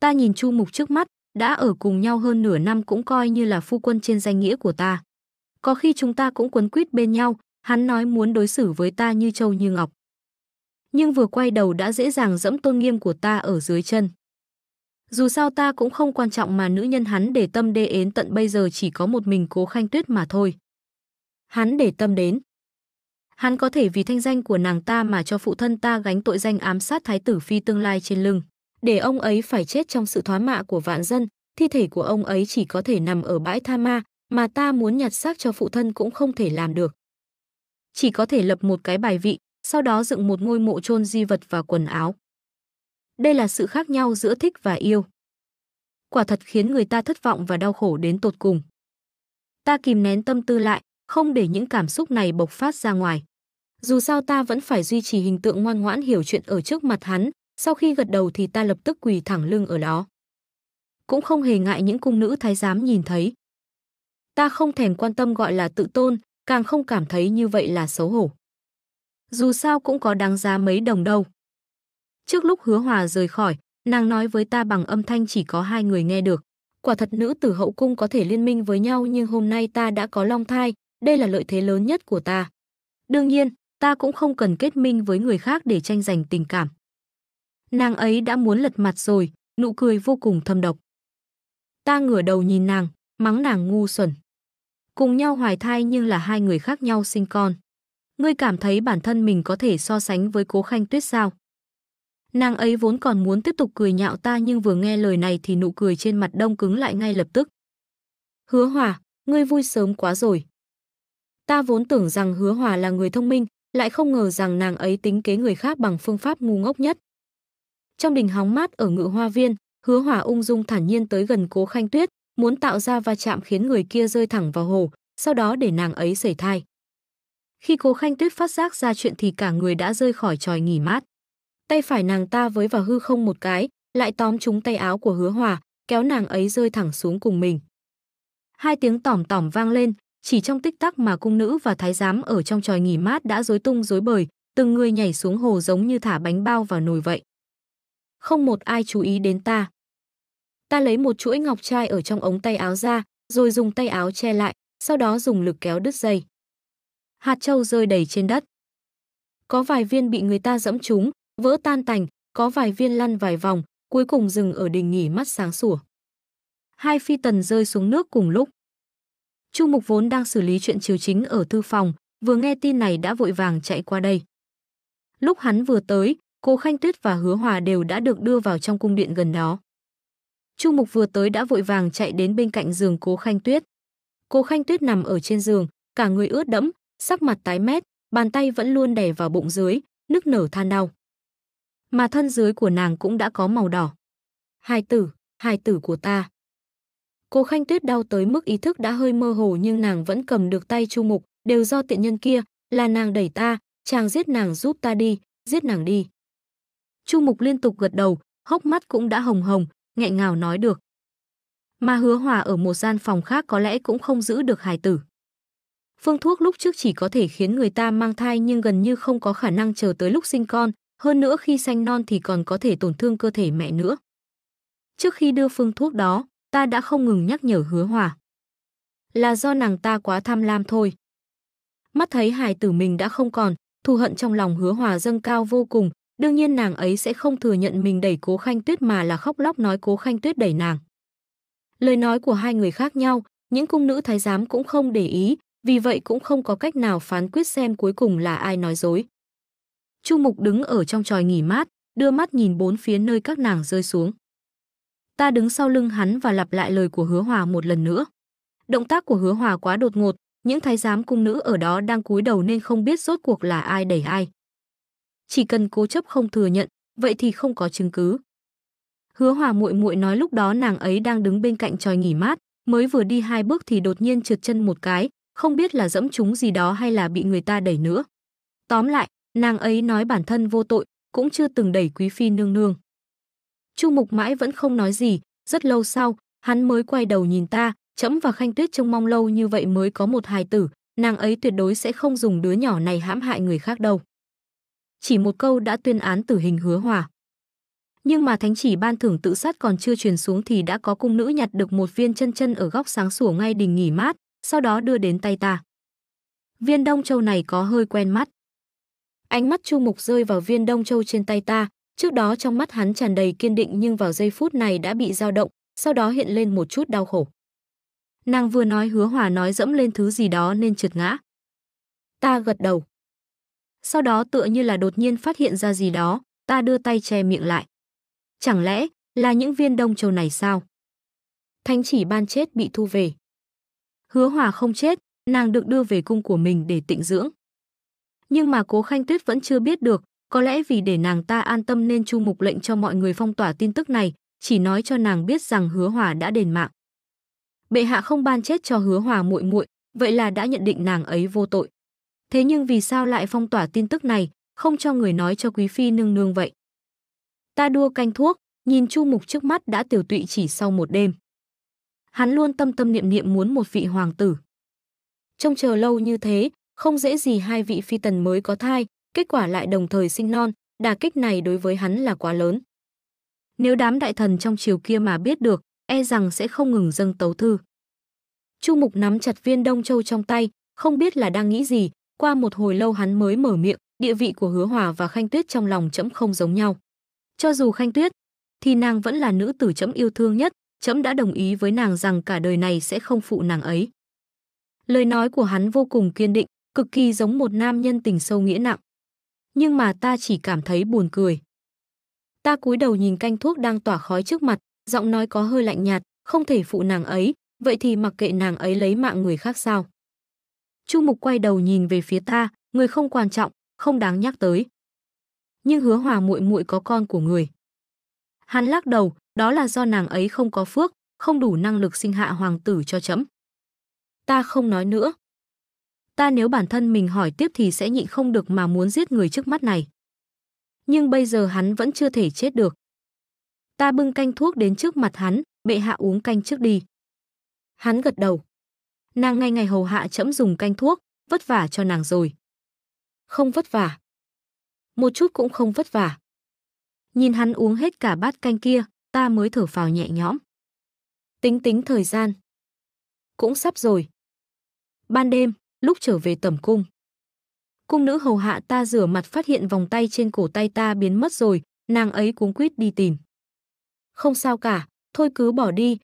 Ta nhìn Chu Mục trước mắt, đã ở cùng nhau hơn nửa năm cũng coi như là phu quân trên danh nghĩa của ta. Có khi chúng ta cũng quấn quýt bên nhau, hắn nói muốn đối xử với ta như trâu như ngọc. Nhưng vừa quay đầu đã dễ dàng dẫm tôn nghiêm của ta ở dưới chân. Dù sao ta cũng không quan trọng mà nữ nhân hắn để tâm đê đến tận bây giờ chỉ có một mình cố khanh tuyết mà thôi. Hắn để tâm đến hắn có thể vì thanh danh của nàng ta mà cho phụ thân ta gánh tội danh ám sát thái tử phi tương lai trên lưng, để ông ấy phải chết trong sự thoá mạ của vạn dân, thi thể của ông ấy chỉ có thể nằm ở bãi tha ma, mà ta muốn nhặt xác cho phụ thân cũng không thể làm được. Chỉ có thể lập một cái bài vị, sau đó dựng một ngôi mộ chôn di vật và quần áo. Đây là sự khác nhau giữa thích và yêu. Quả thật khiến người ta thất vọng và đau khổ đến tột cùng. Ta kìm nén tâm tư lại, không để những cảm xúc này bộc phát ra ngoài dù sao ta vẫn phải duy trì hình tượng ngoan ngoãn hiểu chuyện ở trước mặt hắn, sau khi gật đầu thì ta lập tức quỳ thẳng lưng ở đó. Cũng không hề ngại những cung nữ thái giám nhìn thấy. Ta không thèm quan tâm gọi là tự tôn, càng không cảm thấy như vậy là xấu hổ. Dù sao cũng có đáng giá mấy đồng đâu. Trước lúc hứa hòa rời khỏi, nàng nói với ta bằng âm thanh chỉ có hai người nghe được. Quả thật nữ tử hậu cung có thể liên minh với nhau nhưng hôm nay ta đã có long thai, đây là lợi thế lớn nhất của ta. Đương nhiên, ta cũng không cần kết minh với người khác để tranh giành tình cảm. Nàng ấy đã muốn lật mặt rồi, nụ cười vô cùng thâm độc. Ta ngửa đầu nhìn nàng, mắng nàng ngu xuẩn. Cùng nhau hoài thai nhưng là hai người khác nhau sinh con. Ngươi cảm thấy bản thân mình có thể so sánh với cố khanh tuyết sao? Nàng ấy vốn còn muốn tiếp tục cười nhạo ta nhưng vừa nghe lời này thì nụ cười trên mặt đông cứng lại ngay lập tức. Hứa hòa, ngươi vui sớm quá rồi. Ta vốn tưởng rằng hứa hòa là người thông minh, lại không ngờ rằng nàng ấy tính kế người khác bằng phương pháp ngu ngốc nhất. Trong đình hóng mát ở ngự hoa viên, hứa hỏa ung dung thản nhiên tới gần cố khanh tuyết, muốn tạo ra va chạm khiến người kia rơi thẳng vào hồ, sau đó để nàng ấy sẩy thai. Khi cố khanh tuyết phát giác ra chuyện thì cả người đã rơi khỏi tròi nghỉ mát. Tay phải nàng ta với vào hư không một cái, lại tóm trúng tay áo của hứa hòa, kéo nàng ấy rơi thẳng xuống cùng mình. Hai tiếng tỏm tỏm vang lên, chỉ trong tích tắc mà cung nữ và thái giám ở trong tròi nghỉ mát đã rối tung rối bời, từng người nhảy xuống hồ giống như thả bánh bao vào nồi vậy. Không một ai chú ý đến ta. Ta lấy một chuỗi ngọc trai ở trong ống tay áo ra, rồi dùng tay áo che lại, sau đó dùng lực kéo đứt dây. Hạt trâu rơi đầy trên đất. Có vài viên bị người ta dẫm trúng, vỡ tan tành, có vài viên lăn vài vòng, cuối cùng dừng ở đình nghỉ mắt sáng sủa. Hai phi tần rơi xuống nước cùng lúc. Chu Mục vốn đang xử lý chuyện triều chính ở thư phòng, vừa nghe tin này đã vội vàng chạy qua đây. Lúc hắn vừa tới, cô Khanh Tuyết và Hứa Hòa đều đã được đưa vào trong cung điện gần đó. Chu Mục vừa tới đã vội vàng chạy đến bên cạnh giường Cố Khanh Tuyết. Cố Khanh Tuyết nằm ở trên giường, cả người ướt đẫm, sắc mặt tái mét, bàn tay vẫn luôn đè vào bụng dưới, nức nở than đau. Mà thân dưới của nàng cũng đã có màu đỏ. Hai tử, hai tử của ta. Cô Khanh Tuyết đau tới mức ý thức đã hơi mơ hồ nhưng nàng vẫn cầm được tay Chu Mục, đều do tiện nhân kia, là nàng đẩy ta, chàng giết nàng giúp ta đi, giết nàng đi. Chu Mục liên tục gật đầu, hốc mắt cũng đã hồng hồng, nghẹn ngào nói được. Mà hứa hòa ở một gian phòng khác có lẽ cũng không giữ được hài tử. Phương thuốc lúc trước chỉ có thể khiến người ta mang thai nhưng gần như không có khả năng chờ tới lúc sinh con, hơn nữa khi sanh non thì còn có thể tổn thương cơ thể mẹ nữa. Trước khi đưa phương thuốc đó, ta đã không ngừng nhắc nhở hứa hòa. Là do nàng ta quá tham lam thôi. Mắt thấy hài tử mình đã không còn, thù hận trong lòng hứa hòa dâng cao vô cùng, đương nhiên nàng ấy sẽ không thừa nhận mình đẩy cố khanh tuyết mà là khóc lóc nói cố khanh tuyết đẩy nàng. Lời nói của hai người khác nhau, những cung nữ thái giám cũng không để ý, vì vậy cũng không có cách nào phán quyết xem cuối cùng là ai nói dối. Chu Mục đứng ở trong tròi nghỉ mát, đưa mắt nhìn bốn phía nơi các nàng rơi xuống. Ta đứng sau lưng hắn và lặp lại lời của hứa hòa một lần nữa. Động tác của hứa hòa quá đột ngột, những thái giám cung nữ ở đó đang cúi đầu nên không biết rốt cuộc là ai đẩy ai. Chỉ cần cố chấp không thừa nhận, vậy thì không có chứng cứ. Hứa Hòa muội muội nói lúc đó nàng ấy đang đứng bên cạnh tròi nghỉ mát, mới vừa đi hai bước thì đột nhiên trượt chân một cái, không biết là dẫm chúng gì đó hay là bị người ta đẩy nữa. Tóm lại, nàng ấy nói bản thân vô tội, cũng chưa từng đẩy quý phi nương nương. Chu Mục mãi vẫn không nói gì, rất lâu sau, hắn mới quay đầu nhìn ta, chấm và Khanh Tuyết trông mong lâu như vậy mới có một hài tử, nàng ấy tuyệt đối sẽ không dùng đứa nhỏ này hãm hại người khác đâu. Chỉ một câu đã tuyên án tử hình hứa hòa. Nhưng mà thánh chỉ ban thưởng tự sát còn chưa truyền xuống thì đã có cung nữ nhặt được một viên chân chân ở góc sáng sủa ngay đình nghỉ mát, sau đó đưa đến tay ta. Viên đông châu này có hơi quen mắt. Ánh mắt Chu Mục rơi vào viên đông châu trên tay ta, Trước đó trong mắt hắn tràn đầy kiên định nhưng vào giây phút này đã bị dao động, sau đó hiện lên một chút đau khổ. Nàng vừa nói hứa hòa nói dẫm lên thứ gì đó nên trượt ngã. Ta gật đầu. Sau đó tựa như là đột nhiên phát hiện ra gì đó, ta đưa tay che miệng lại. Chẳng lẽ là những viên đông châu này sao? Thánh chỉ ban chết bị thu về. Hứa hòa không chết, nàng được đưa về cung của mình để tịnh dưỡng. Nhưng mà cố khanh tuyết vẫn chưa biết được, có lẽ vì để nàng ta an tâm nên Chu Mục lệnh cho mọi người phong tỏa tin tức này, chỉ nói cho nàng biết rằng Hứa Hòa đã đền mạng. Bệ hạ không ban chết cho Hứa Hòa muội muội, vậy là đã nhận định nàng ấy vô tội. Thế nhưng vì sao lại phong tỏa tin tức này, không cho người nói cho quý phi nương nương vậy? Ta đua canh thuốc, nhìn Chu Mục trước mắt đã tiểu tụy chỉ sau một đêm. Hắn luôn tâm tâm niệm niệm muốn một vị hoàng tử. Trông chờ lâu như thế, không dễ gì hai vị phi tần mới có thai, kết quả lại đồng thời sinh non, đà kích này đối với hắn là quá lớn. Nếu đám đại thần trong triều kia mà biết được, e rằng sẽ không ngừng dâng tấu thư. Chu Mục nắm chặt viên Đông Châu trong tay, không biết là đang nghĩ gì, qua một hồi lâu hắn mới mở miệng, địa vị của Hứa Hòa và Khanh Tuyết trong lòng chấm không giống nhau. Cho dù Khanh Tuyết thì nàng vẫn là nữ tử chấm yêu thương nhất, Chấm đã đồng ý với nàng rằng cả đời này sẽ không phụ nàng ấy. Lời nói của hắn vô cùng kiên định, cực kỳ giống một nam nhân tình sâu nghĩa nặng nhưng mà ta chỉ cảm thấy buồn cười. Ta cúi đầu nhìn canh thuốc đang tỏa khói trước mặt, giọng nói có hơi lạnh nhạt, không thể phụ nàng ấy, vậy thì mặc kệ nàng ấy lấy mạng người khác sao. Chu Mục quay đầu nhìn về phía ta, người không quan trọng, không đáng nhắc tới. Nhưng hứa hòa muội muội có con của người. Hắn lắc đầu, đó là do nàng ấy không có phước, không đủ năng lực sinh hạ hoàng tử cho chấm. Ta không nói nữa. Ta nếu bản thân mình hỏi tiếp thì sẽ nhịn không được mà muốn giết người trước mắt này. Nhưng bây giờ hắn vẫn chưa thể chết được. Ta bưng canh thuốc đến trước mặt hắn, bệ hạ uống canh trước đi. Hắn gật đầu. Nàng ngày ngày hầu hạ chẫm dùng canh thuốc, vất vả cho nàng rồi. Không vất vả. Một chút cũng không vất vả. Nhìn hắn uống hết cả bát canh kia, ta mới thở phào nhẹ nhõm. Tính tính thời gian. Cũng sắp rồi. Ban đêm, lúc trở về tẩm cung. Cung nữ hầu hạ ta rửa mặt phát hiện vòng tay trên cổ tay ta biến mất rồi, nàng ấy cuống quýt đi tìm. Không sao cả, thôi cứ bỏ đi,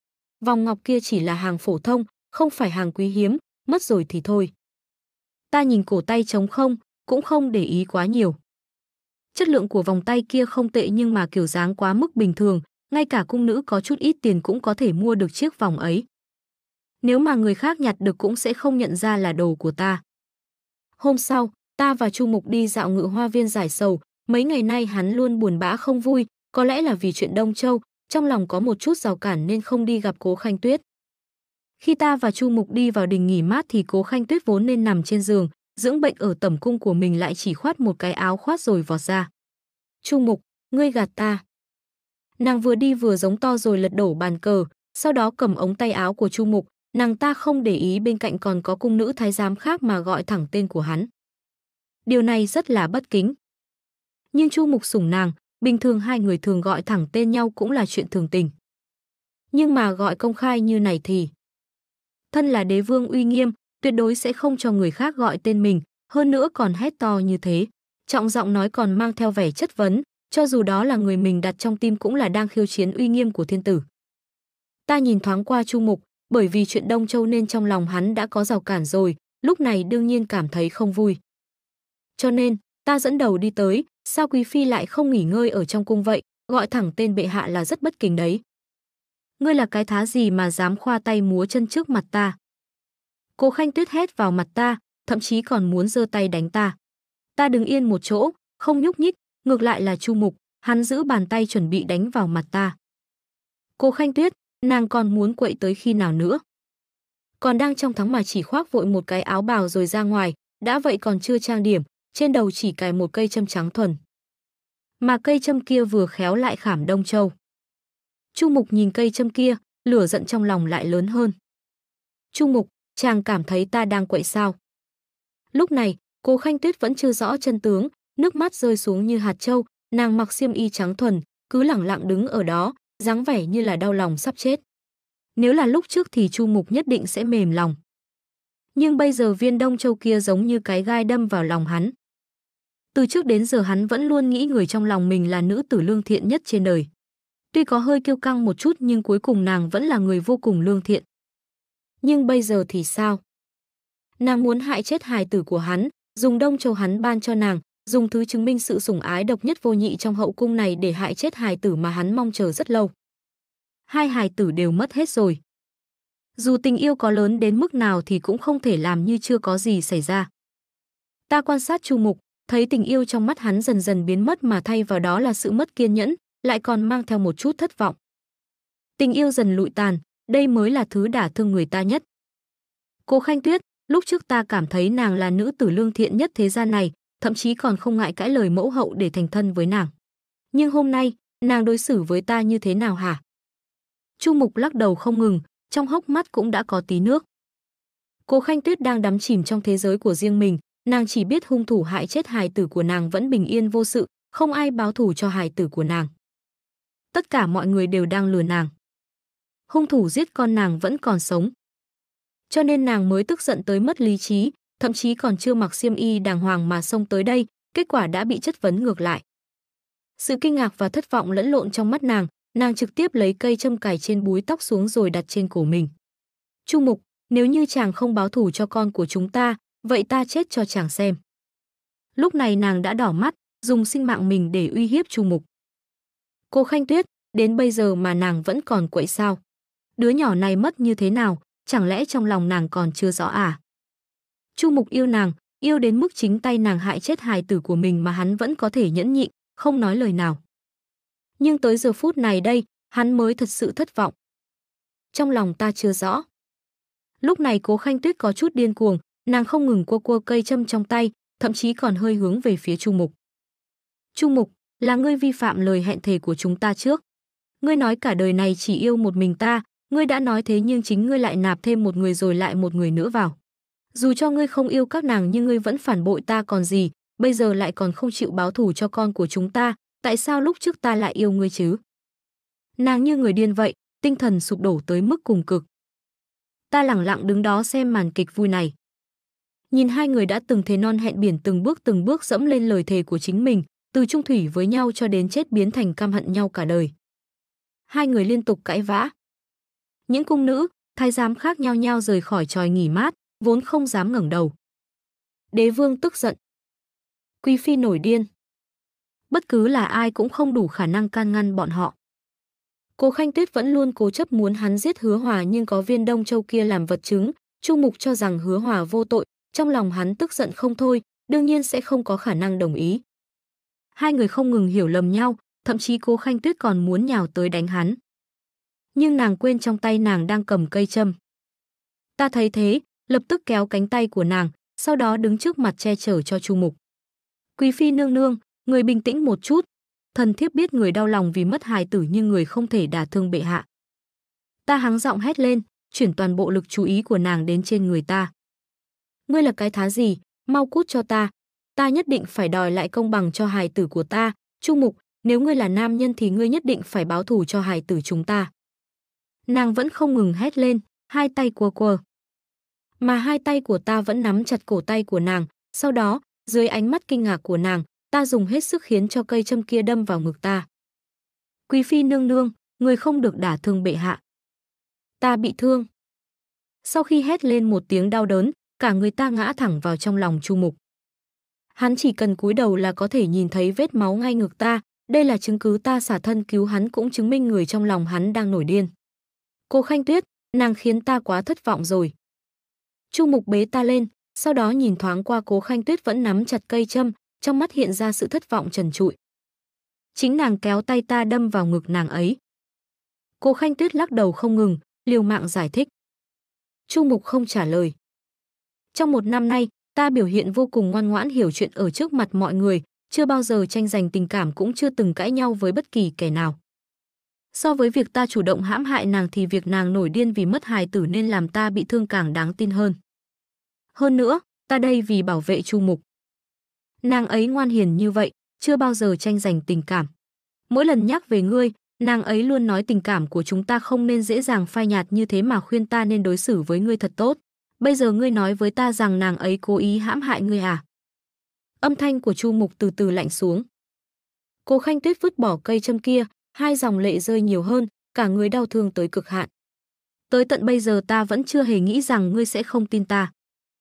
vòng ngọc kia chỉ là hàng phổ thông, không phải hàng quý hiếm, mất rồi thì thôi. Ta nhìn cổ tay trống không, cũng không để ý quá nhiều. Chất lượng của vòng tay kia không tệ nhưng mà kiểu dáng quá mức bình thường, ngay cả cung nữ có chút ít tiền cũng có thể mua được chiếc vòng ấy nếu mà người khác nhặt được cũng sẽ không nhận ra là đồ của ta. Hôm sau, ta và Chu Mục đi dạo ngự hoa viên giải sầu, mấy ngày nay hắn luôn buồn bã không vui, có lẽ là vì chuyện Đông Châu, trong lòng có một chút rào cản nên không đi gặp Cố Khanh Tuyết. Khi ta và Chu Mục đi vào đình nghỉ mát thì Cố Khanh Tuyết vốn nên nằm trên giường, dưỡng bệnh ở tẩm cung của mình lại chỉ khoát một cái áo khoát rồi vọt ra. Chu Mục, ngươi gạt ta. Nàng vừa đi vừa giống to rồi lật đổ bàn cờ, sau đó cầm ống tay áo của Chu Mục, Nàng ta không để ý bên cạnh còn có cung nữ thái giám khác mà gọi thẳng tên của hắn. Điều này rất là bất kính. Nhưng Chu Mục sủng nàng, bình thường hai người thường gọi thẳng tên nhau cũng là chuyện thường tình. Nhưng mà gọi công khai như này thì... Thân là đế vương uy nghiêm, tuyệt đối sẽ không cho người khác gọi tên mình, hơn nữa còn hét to như thế. Trọng giọng nói còn mang theo vẻ chất vấn, cho dù đó là người mình đặt trong tim cũng là đang khiêu chiến uy nghiêm của thiên tử. Ta nhìn thoáng qua Chu Mục, bởi vì chuyện Đông Châu nên trong lòng hắn đã có rào cản rồi, lúc này đương nhiên cảm thấy không vui. Cho nên, ta dẫn đầu đi tới, sao Quý Phi lại không nghỉ ngơi ở trong cung vậy, gọi thẳng tên bệ hạ là rất bất kính đấy. Ngươi là cái thá gì mà dám khoa tay múa chân trước mặt ta? Cô Khanh Tuyết hét vào mặt ta, thậm chí còn muốn giơ tay đánh ta. Ta đứng yên một chỗ, không nhúc nhích, ngược lại là Chu Mục, hắn giữ bàn tay chuẩn bị đánh vào mặt ta. Cô Khanh Tuyết, nàng còn muốn quậy tới khi nào nữa. Còn đang trong tháng mà chỉ khoác vội một cái áo bào rồi ra ngoài, đã vậy còn chưa trang điểm, trên đầu chỉ cài một cây châm trắng thuần. Mà cây châm kia vừa khéo lại khảm Đông Châu. Trung Mục nhìn cây châm kia, lửa giận trong lòng lại lớn hơn. Trung Mục, chàng cảm thấy ta đang quậy sao? Lúc này, cô Khanh Tuyết vẫn chưa rõ chân tướng, nước mắt rơi xuống như hạt châu, nàng mặc xiêm y trắng thuần, cứ lẳng lặng đứng ở đó, dáng vẻ như là đau lòng sắp chết. Nếu là lúc trước thì Chu Mục nhất định sẽ mềm lòng. Nhưng bây giờ viên Đông Châu kia giống như cái gai đâm vào lòng hắn. Từ trước đến giờ hắn vẫn luôn nghĩ người trong lòng mình là nữ tử lương thiện nhất trên đời. Tuy có hơi kiêu căng một chút nhưng cuối cùng nàng vẫn là người vô cùng lương thiện. Nhưng bây giờ thì sao? Nàng muốn hại chết hài tử của hắn, dùng Đông Châu hắn ban cho nàng, dùng thứ chứng minh sự sủng ái độc nhất vô nhị trong hậu cung này để hại chết hài tử mà hắn mong chờ rất lâu. Hai hài tử đều mất hết rồi. Dù tình yêu có lớn đến mức nào thì cũng không thể làm như chưa có gì xảy ra. Ta quan sát Chu Mục, thấy tình yêu trong mắt hắn dần dần biến mất mà thay vào đó là sự mất kiên nhẫn, lại còn mang theo một chút thất vọng. Tình yêu dần lụi tàn, đây mới là thứ đả thương người ta nhất. Cô Khanh Tuyết, lúc trước ta cảm thấy nàng là nữ tử lương thiện nhất thế gian này, thậm chí còn không ngại cãi lời mẫu hậu để thành thân với nàng. Nhưng hôm nay, nàng đối xử với ta như thế nào hả? Chu Mục lắc đầu không ngừng, trong hốc mắt cũng đã có tí nước. Cô Khanh Tuyết đang đắm chìm trong thế giới của riêng mình, nàng chỉ biết hung thủ hại chết hài tử của nàng vẫn bình yên vô sự, không ai báo thù cho hài tử của nàng. Tất cả mọi người đều đang lừa nàng. Hung thủ giết con nàng vẫn còn sống. Cho nên nàng mới tức giận tới mất lý trí, thậm chí còn chưa mặc xiêm y đàng hoàng mà xông tới đây, kết quả đã bị chất vấn ngược lại. Sự kinh ngạc và thất vọng lẫn lộn trong mắt nàng, nàng trực tiếp lấy cây châm cài trên búi tóc xuống rồi đặt trên cổ mình. Chu Mục, nếu như chàng không báo thù cho con của chúng ta, vậy ta chết cho chàng xem. Lúc này nàng đã đỏ mắt, dùng sinh mạng mình để uy hiếp Chu Mục. Cô Khanh Tuyết, đến bây giờ mà nàng vẫn còn quậy sao? Đứa nhỏ này mất như thế nào, chẳng lẽ trong lòng nàng còn chưa rõ à? Chu Mục yêu nàng, yêu đến mức chính tay nàng hại chết hài tử của mình mà hắn vẫn có thể nhẫn nhịn, không nói lời nào. Nhưng tới giờ phút này đây, hắn mới thật sự thất vọng. Trong lòng ta chưa rõ. Lúc này Cố Khanh Tuyết có chút điên cuồng, nàng không ngừng cua cua cây châm trong tay, thậm chí còn hơi hướng về phía Chu Mục. Chu Mục, là ngươi vi phạm lời hẹn thề của chúng ta trước. Ngươi nói cả đời này chỉ yêu một mình ta, ngươi đã nói thế nhưng chính ngươi lại nạp thêm một người rồi lại một người nữa vào. Dù cho ngươi không yêu các nàng nhưng ngươi vẫn phản bội ta còn gì, bây giờ lại còn không chịu báo thù cho con của chúng ta, tại sao lúc trước ta lại yêu ngươi chứ? Nàng như người điên vậy, tinh thần sụp đổ tới mức cùng cực. Ta lẳng lặng đứng đó xem màn kịch vui này. Nhìn hai người đã từng thế non hẹn biển từng bước từng bước dẫm lên lời thề của chính mình, từ trung thủy với nhau cho đến chết biến thành căm hận nhau cả đời. Hai người liên tục cãi vã. Những cung nữ, thái giám khác nhau nhau rời khỏi tròi nghỉ mát, vốn không dám ngẩng đầu. Đế vương tức giận. Quý phi nổi điên. Bất cứ là ai cũng không đủ khả năng can ngăn bọn họ. cô Khanh Tuyết vẫn luôn cố chấp muốn hắn giết Hứa Hòa nhưng có viên Đông Châu kia làm vật chứng, Chu Mục cho rằng Hứa Hòa vô tội, trong lòng hắn tức giận không thôi, đương nhiên sẽ không có khả năng đồng ý. Hai người không ngừng hiểu lầm nhau, thậm chí cô Khanh Tuyết còn muốn nhào tới đánh hắn. Nhưng nàng quên trong tay nàng đang cầm cây châm. Ta thấy thế, lập tức kéo cánh tay của nàng, sau đó đứng trước mặt che chở cho Chu Mục. Quý phi nương nương, người bình tĩnh một chút, thần thiếp biết người đau lòng vì mất hài tử nhưng người không thể đả thương bệ hạ. Ta hắng giọng hét lên, chuyển toàn bộ lực chú ý của nàng đến trên người ta. Ngươi là cái thá gì, mau cút cho ta, ta nhất định phải đòi lại công bằng cho hài tử của ta, Chu Mục, nếu ngươi là nam nhân thì ngươi nhất định phải báo thù cho hài tử chúng ta. Nàng vẫn không ngừng hét lên, hai tay cua cua mà hai tay của ta vẫn nắm chặt cổ tay của nàng, sau đó, dưới ánh mắt kinh ngạc của nàng, ta dùng hết sức khiến cho cây châm kia đâm vào ngực ta. Quý phi nương nương, người không được đả thương bệ hạ. Ta bị thương. Sau khi hét lên một tiếng đau đớn, cả người ta ngã thẳng vào trong lòng Chu Mục. Hắn chỉ cần cúi đầu là có thể nhìn thấy vết máu ngay ngực ta, đây là chứng cứ ta xả thân cứu hắn cũng chứng minh người trong lòng hắn đang nổi điên. Cô Khanh Tuyết, nàng khiến ta quá thất vọng rồi. Chu Mục bế ta lên, sau đó nhìn thoáng qua Cố Khanh Tuyết vẫn nắm chặt cây châm, trong mắt hiện ra sự thất vọng trần trụi. Chính nàng kéo tay ta đâm vào ngực nàng ấy. Cố Khanh Tuyết lắc đầu không ngừng, liều mạng giải thích. Chu Mục không trả lời. Trong một năm nay, ta biểu hiện vô cùng ngoan ngoãn hiểu chuyện ở trước mặt mọi người, chưa bao giờ tranh giành tình cảm cũng chưa từng cãi nhau với bất kỳ kẻ nào. So với việc ta chủ động hãm hại nàng thì việc nàng nổi điên vì mất hài tử nên làm ta bị thương càng đáng tin hơn. Hơn nữa, ta đây vì bảo vệ Chu Mục. Nàng ấy ngoan hiền như vậy, chưa bao giờ tranh giành tình cảm. Mỗi lần nhắc về ngươi, nàng ấy luôn nói tình cảm của chúng ta không nên dễ dàng phai nhạt như thế mà khuyên ta nên đối xử với ngươi thật tốt. Bây giờ ngươi nói với ta rằng nàng ấy cố ý hãm hại ngươi à? Âm thanh của Chu Mục từ từ lạnh xuống. Cô Khanh Tuyết vứt bỏ cây châm kia, hai dòng lệ rơi nhiều hơn, cả người đau thương tới cực hạn. Tới tận bây giờ ta vẫn chưa hề nghĩ rằng ngươi sẽ không tin ta.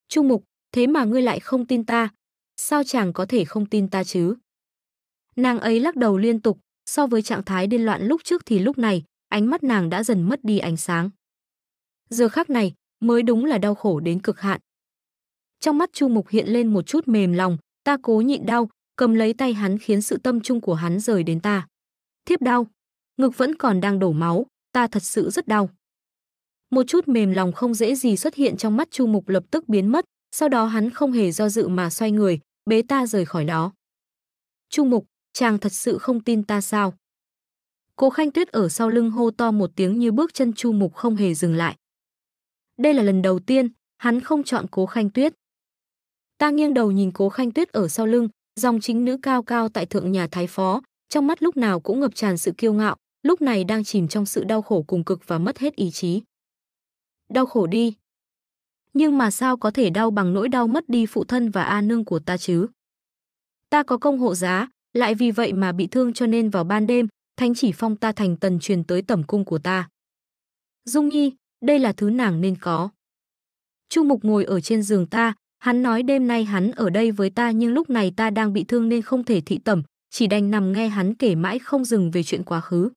Trung Mục, thế mà ngươi lại không tin ta. Sao chàng có thể không tin ta chứ? Nàng ấy lắc đầu liên tục, so với trạng thái điên loạn lúc trước thì lúc này, ánh mắt nàng đã dần mất đi ánh sáng. Giờ khắc này, mới đúng là đau khổ đến cực hạn. Trong mắt Chu Mục hiện lên một chút mềm lòng, ta cố nhịn đau, cầm lấy tay hắn khiến sự tâm trung của hắn rời đến ta thiếp đau. Ngực vẫn còn đang đổ máu, ta thật sự rất đau. Một chút mềm lòng không dễ gì xuất hiện trong mắt Chu Mục lập tức biến mất, sau đó hắn không hề do dự mà xoay người, bế ta rời khỏi đó. Chu Mục, chàng thật sự không tin ta sao? Cố Khanh Tuyết ở sau lưng hô to một tiếng như bước chân Chu Mục không hề dừng lại. Đây là lần đầu tiên, hắn không chọn Cố Khanh Tuyết. Ta nghiêng đầu nhìn Cố Khanh Tuyết ở sau lưng, dòng chính nữ cao cao tại thượng nhà thái phó, trong mắt lúc nào cũng ngập tràn sự kiêu ngạo, lúc này đang chìm trong sự đau khổ cùng cực và mất hết ý chí. Đau khổ đi. Nhưng mà sao có thể đau bằng nỗi đau mất đi phụ thân và A nương của ta chứ? Ta có công hộ giá, lại vì vậy mà bị thương cho nên vào ban đêm, thánh chỉ phong ta thành tần truyền tới tẩm cung của ta. Dung Nhi, đây là thứ nàng nên có. Chu Mục ngồi ở trên giường ta, hắn nói đêm nay hắn ở đây với ta nhưng lúc này ta đang bị thương nên không thể thị tẩm, chỉ đành nằm nghe hắn kể mãi không dừng về chuyện quá khứ.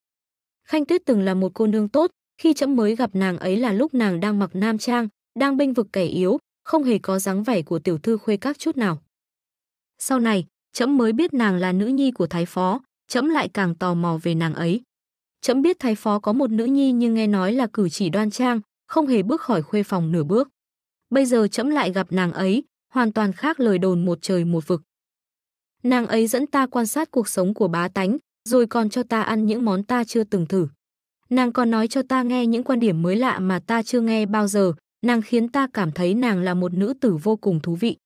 Khanh Tuyết từng là một cô nương tốt, khi chấm mới gặp nàng ấy là lúc nàng đang mặc nam trang, đang bênh vực kẻ yếu, không hề có dáng vẻ của tiểu thư khuê các chút nào. Sau này, chấm mới biết nàng là nữ nhi của thái phó, chấm lại càng tò mò về nàng ấy. Chấm biết thái phó có một nữ nhi nhưng nghe nói là cử chỉ đoan trang, không hề bước khỏi khuê phòng nửa bước. Bây giờ chấm lại gặp nàng ấy, hoàn toàn khác lời đồn một trời một vực. Nàng ấy dẫn ta quan sát cuộc sống của bá tánh, rồi còn cho ta ăn những món ta chưa từng thử. Nàng còn nói cho ta nghe những quan điểm mới lạ mà ta chưa nghe bao giờ, nàng khiến ta cảm thấy nàng là một nữ tử vô cùng thú vị.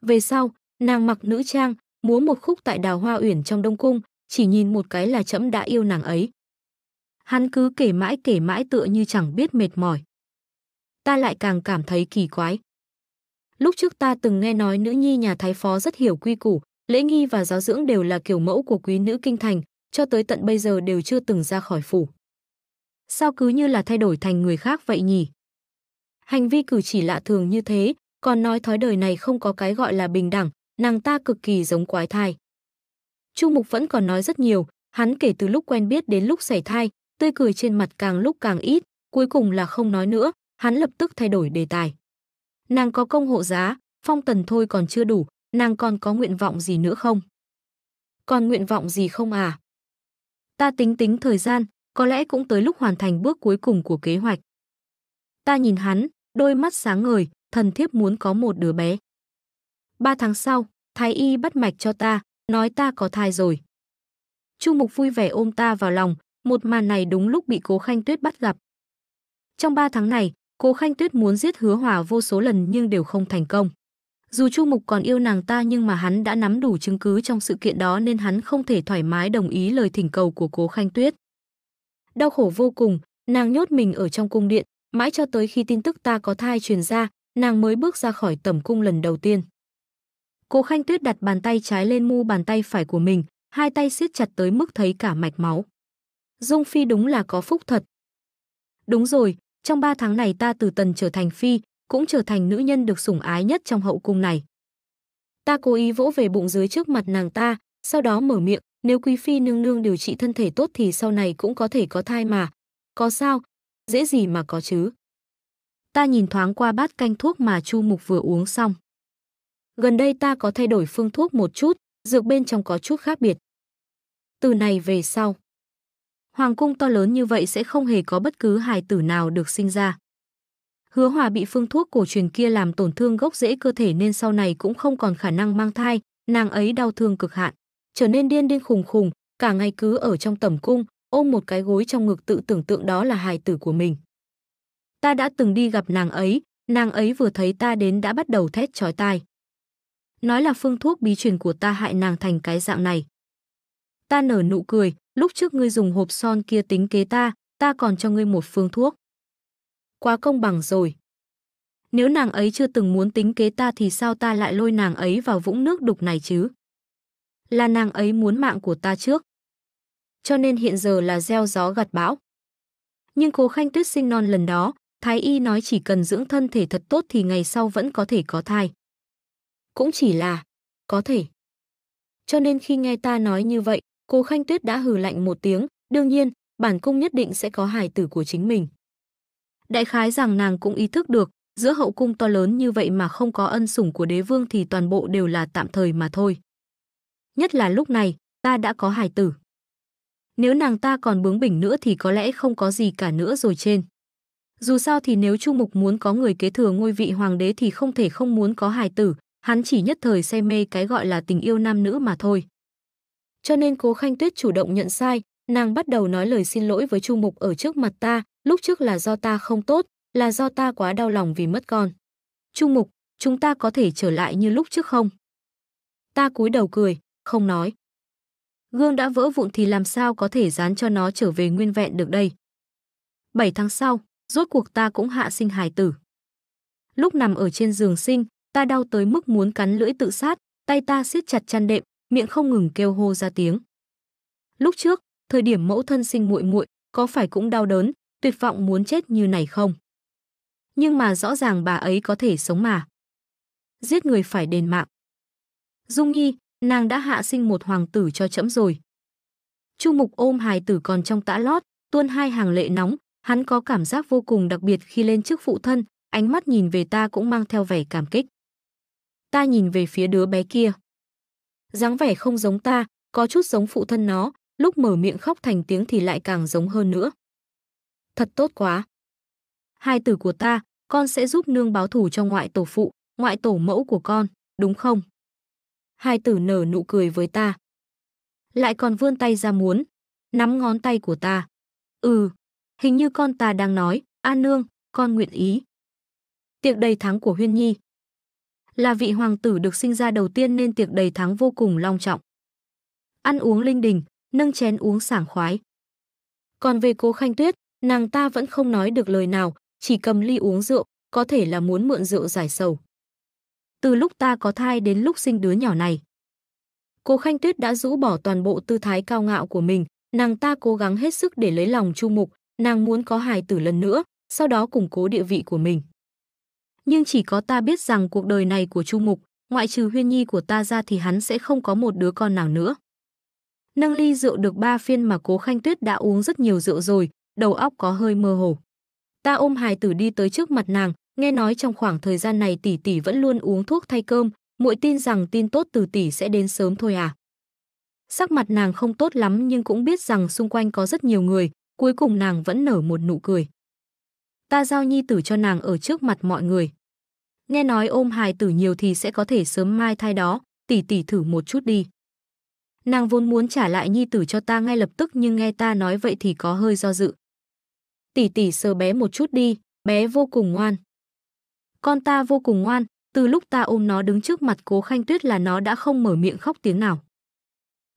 Về sau, nàng mặc nữ trang, múa một khúc tại đào hoa uyển trong Đông Cung, chỉ nhìn một cái là trẫm đã yêu nàng ấy. Hắn cứ kể mãi kể mãi tựa như chẳng biết mệt mỏi. Ta lại càng cảm thấy kỳ quái. Lúc trước ta từng nghe nói nữ nhi nhà thái phó rất hiểu quy củ, Lễ nghi và giáo dưỡng đều là kiểu mẫu của quý nữ kinh thành, cho tới tận bây giờ đều chưa từng ra khỏi phủ. Sao cứ như là thay đổi thành người khác vậy nhỉ? Hành vi cử chỉ lạ thường như thế, còn nói thói đời này không có cái gọi là bình đẳng, nàng ta cực kỳ giống quái thai. Chu Mục vẫn còn nói rất nhiều, hắn kể từ lúc quen biết đến lúc xảy thai, tươi cười trên mặt càng lúc càng ít, cuối cùng là không nói nữa, hắn lập tức thay đổi đề tài. Nàng có công hộ giá, phong tần thôi còn chưa đủ, Nàng còn có nguyện vọng gì nữa không? Còn nguyện vọng gì không à? Ta tính tính thời gian, có lẽ cũng tới lúc hoàn thành bước cuối cùng của kế hoạch. Ta nhìn hắn, đôi mắt sáng ngời, thần thiếp muốn có một đứa bé. Ba tháng sau, thái y bắt mạch cho ta, nói ta có thai rồi. Chu Mục vui vẻ ôm ta vào lòng, một màn này đúng lúc bị Cố Khanh Tuyết bắt gặp. Trong ba tháng này, Cố Khanh Tuyết muốn giết Hứa Hòa vô số lần nhưng đều không thành công. Dù Chu Mục còn yêu nàng ta nhưng mà hắn đã nắm đủ chứng cứ trong sự kiện đó nên hắn không thể thoải mái đồng ý lời thỉnh cầu của Cố Khanh Tuyết. Đau khổ vô cùng, nàng nhốt mình ở trong cung điện, mãi cho tới khi tin tức ta có thai truyền ra, nàng mới bước ra khỏi tẩm cung lần đầu tiên. Cố Khanh Tuyết đặt bàn tay trái lên mu bàn tay phải của mình, hai tay siết chặt tới mức thấy cả mạch máu. Dung Phi đúng là có phúc thật. Đúng rồi, trong ba tháng này ta từ tần trở thành Phi, cũng trở thành nữ nhân được sủng ái nhất trong hậu cung này. Ta cố ý vỗ về bụng dưới trước mặt nàng ta, sau đó mở miệng, nếu quý phi nương nương điều trị thân thể tốt thì sau này cũng có thể có thai mà. Có sao? Dễ gì mà có chứ? Ta nhìn thoáng qua bát canh thuốc mà Chu Mục vừa uống xong. Gần đây ta có thay đổi phương thuốc một chút, dược bên trong có chút khác biệt. Từ này về sau, hoàng cung to lớn như vậy sẽ không hề có bất cứ hài tử nào được sinh ra. Hứa Hòa bị phương thuốc cổ truyền kia làm tổn thương gốc rễ cơ thể nên sau này cũng không còn khả năng mang thai, nàng ấy đau thương cực hạn, trở nên điên điên khùng khùng, cả ngày cứ ở trong tầm cung, ôm một cái gối trong ngực tự tưởng tượng đó là hài tử của mình. Ta đã từng đi gặp nàng ấy, nàng ấy vừa thấy ta đến đã bắt đầu thét chói tai. Nói là phương thuốc bí truyền của ta hại nàng thành cái dạng này. Ta nở nụ cười, lúc trước ngươi dùng hộp son kia tính kế ta, ta còn cho ngươi một phương thuốc quá công bằng rồi. Nếu nàng ấy chưa từng muốn tính kế ta thì sao ta lại lôi nàng ấy vào vũng nước đục này chứ? Là nàng ấy muốn mạng của ta trước. Cho nên hiện giờ là gieo gió gặt bão. Nhưng cố khanh tuyết sinh non lần đó, Thái Y nói chỉ cần dưỡng thân thể thật tốt thì ngày sau vẫn có thể có thai. Cũng chỉ là, có thể. Cho nên khi nghe ta nói như vậy, cô Khanh Tuyết đã hừ lạnh một tiếng, đương nhiên, bản cung nhất định sẽ có hài tử của chính mình. Đại khái rằng nàng cũng ý thức được, giữa hậu cung to lớn như vậy mà không có ân sủng của đế vương thì toàn bộ đều là tạm thời mà thôi. Nhất là lúc này, ta đã có hài tử. Nếu nàng ta còn bướng bỉnh nữa thì có lẽ không có gì cả nữa rồi trên. Dù sao thì nếu Chu Mục muốn có người kế thừa ngôi vị hoàng đế thì không thể không muốn có hài tử, hắn chỉ nhất thời say mê cái gọi là tình yêu nam nữ mà thôi. Cho nên Cố Khanh Tuyết chủ động nhận sai, nàng bắt đầu nói lời xin lỗi với Chu Mục ở trước mặt ta, lúc trước là do ta không tốt, là do ta quá đau lòng vì mất con. Trung Mục, chúng ta có thể trở lại như lúc trước không? Ta cúi đầu cười, không nói. Gương đã vỡ vụn thì làm sao có thể dán cho nó trở về nguyên vẹn được đây? 7 tháng sau, rốt cuộc ta cũng hạ sinh hài tử. Lúc nằm ở trên giường sinh, ta đau tới mức muốn cắn lưỡi tự sát, tay ta siết chặt chăn đệm, miệng không ngừng kêu hô ra tiếng. Lúc trước, thời điểm mẫu thân sinh muội muội có phải cũng đau đớn, tuyệt vọng muốn chết như này không? Nhưng mà rõ ràng bà ấy có thể sống mà. Giết người phải đền mạng. Dung Nhi, nàng đã hạ sinh một hoàng tử cho trẫm rồi. Chu Mục ôm hài tử còn trong tã lót, tuôn hai hàng lệ nóng, hắn có cảm giác vô cùng đặc biệt khi lên trước phụ thân, ánh mắt nhìn về ta cũng mang theo vẻ cảm kích. Ta nhìn về phía đứa bé kia. dáng vẻ không giống ta, có chút giống phụ thân nó, lúc mở miệng khóc thành tiếng thì lại càng giống hơn nữa thật tốt quá. Hai tử của ta, con sẽ giúp nương báo thù cho ngoại tổ phụ, ngoại tổ mẫu của con, đúng không? Hai tử nở nụ cười với ta. Lại còn vươn tay ra muốn, nắm ngón tay của ta. Ừ, hình như con ta đang nói, A nương, con nguyện ý. Tiệc đầy tháng của Huyên Nhi Là vị hoàng tử được sinh ra đầu tiên nên tiệc đầy tháng vô cùng long trọng. Ăn uống linh đình, nâng chén uống sảng khoái. Còn về cố Khanh Tuyết, Nàng ta vẫn không nói được lời nào, chỉ cầm ly uống rượu, có thể là muốn mượn rượu giải sầu. Từ lúc ta có thai đến lúc sinh đứa nhỏ này. Cô Khanh Tuyết đã rũ bỏ toàn bộ tư thái cao ngạo của mình, nàng ta cố gắng hết sức để lấy lòng Chu Mục, nàng muốn có hài tử lần nữa, sau đó củng cố địa vị của mình. Nhưng chỉ có ta biết rằng cuộc đời này của Chu Mục, ngoại trừ huyên nhi của ta ra thì hắn sẽ không có một đứa con nào nữa. Nâng ly rượu được ba phiên mà cố Khanh Tuyết đã uống rất nhiều rượu rồi, đầu óc có hơi mơ hồ. Ta ôm hài tử đi tới trước mặt nàng, nghe nói trong khoảng thời gian này tỷ tỷ vẫn luôn uống thuốc thay cơm, muội tin rằng tin tốt từ tỷ sẽ đến sớm thôi à. Sắc mặt nàng không tốt lắm nhưng cũng biết rằng xung quanh có rất nhiều người, cuối cùng nàng vẫn nở một nụ cười. Ta giao nhi tử cho nàng ở trước mặt mọi người. Nghe nói ôm hài tử nhiều thì sẽ có thể sớm mai thai đó, tỷ tỷ thử một chút đi. Nàng vốn muốn trả lại nhi tử cho ta ngay lập tức nhưng nghe ta nói vậy thì có hơi do dự tỷ tỷ sờ bé một chút đi, bé vô cùng ngoan. Con ta vô cùng ngoan, từ lúc ta ôm nó đứng trước mặt cố Khanh Tuyết là nó đã không mở miệng khóc tiếng nào.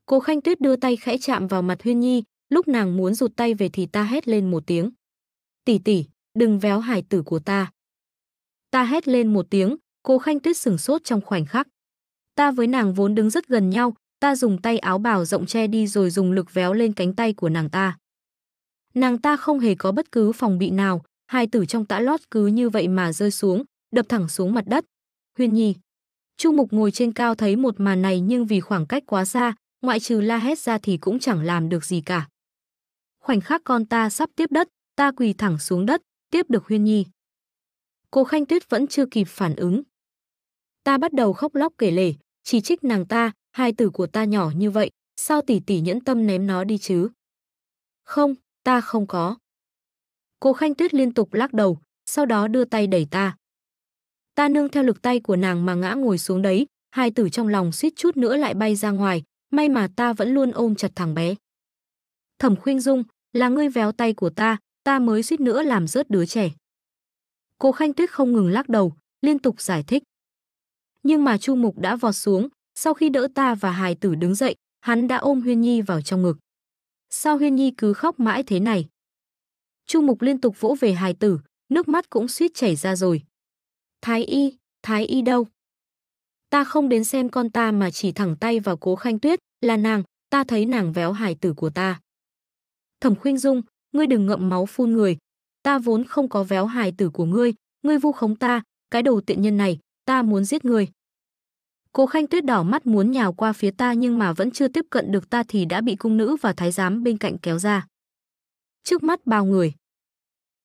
Cô Khanh Tuyết đưa tay khẽ chạm vào mặt Huyên Nhi, lúc nàng muốn rụt tay về thì ta hét lên một tiếng. Tỷ tỷ, đừng véo hải tử của ta. Ta hét lên một tiếng, cô Khanh Tuyết sửng sốt trong khoảnh khắc. Ta với nàng vốn đứng rất gần nhau, ta dùng tay áo bào rộng che đi rồi dùng lực véo lên cánh tay của nàng ta. Nàng ta không hề có bất cứ phòng bị nào, hai tử trong tã lót cứ như vậy mà rơi xuống, đập thẳng xuống mặt đất. Huyền Nhi. Chu Mục ngồi trên cao thấy một màn này nhưng vì khoảng cách quá xa, ngoại trừ la hét ra thì cũng chẳng làm được gì cả. Khoảnh khắc con ta sắp tiếp đất, ta quỳ thẳng xuống đất, tiếp được Huyên Nhi. Cô Khanh Tuyết vẫn chưa kịp phản ứng. Ta bắt đầu khóc lóc kể lể, chỉ trích nàng ta, hai tử của ta nhỏ như vậy, sao tỷ tỷ nhẫn tâm ném nó đi chứ? Không, ta không có. Cô Khanh Tuyết liên tục lắc đầu, sau đó đưa tay đẩy ta. Ta nương theo lực tay của nàng mà ngã ngồi xuống đấy, hai tử trong lòng suýt chút nữa lại bay ra ngoài, may mà ta vẫn luôn ôm chặt thằng bé. Thẩm khuyên Dung, là ngươi véo tay của ta, ta mới suýt nữa làm rớt đứa trẻ. Cô Khanh Tuyết không ngừng lắc đầu, liên tục giải thích. Nhưng mà Chu Mục đã vọt xuống, sau khi đỡ ta và hài tử đứng dậy, hắn đã ôm Huyên Nhi vào trong ngực. Sao Huyên Nhi cứ khóc mãi thế này? Chu Mục liên tục vỗ về hài tử, nước mắt cũng suýt chảy ra rồi. Thái y, thái y đâu? Ta không đến xem con ta mà chỉ thẳng tay vào cố khanh tuyết, là nàng, ta thấy nàng véo hài tử của ta. Thẩm khuyên dung, ngươi đừng ngậm máu phun người. Ta vốn không có véo hài tử của ngươi, ngươi vu khống ta, cái đồ tiện nhân này, ta muốn giết ngươi. Cố Khanh Tuyết đỏ mắt muốn nhào qua phía ta nhưng mà vẫn chưa tiếp cận được ta thì đã bị cung nữ và thái giám bên cạnh kéo ra. Trước mắt bao người.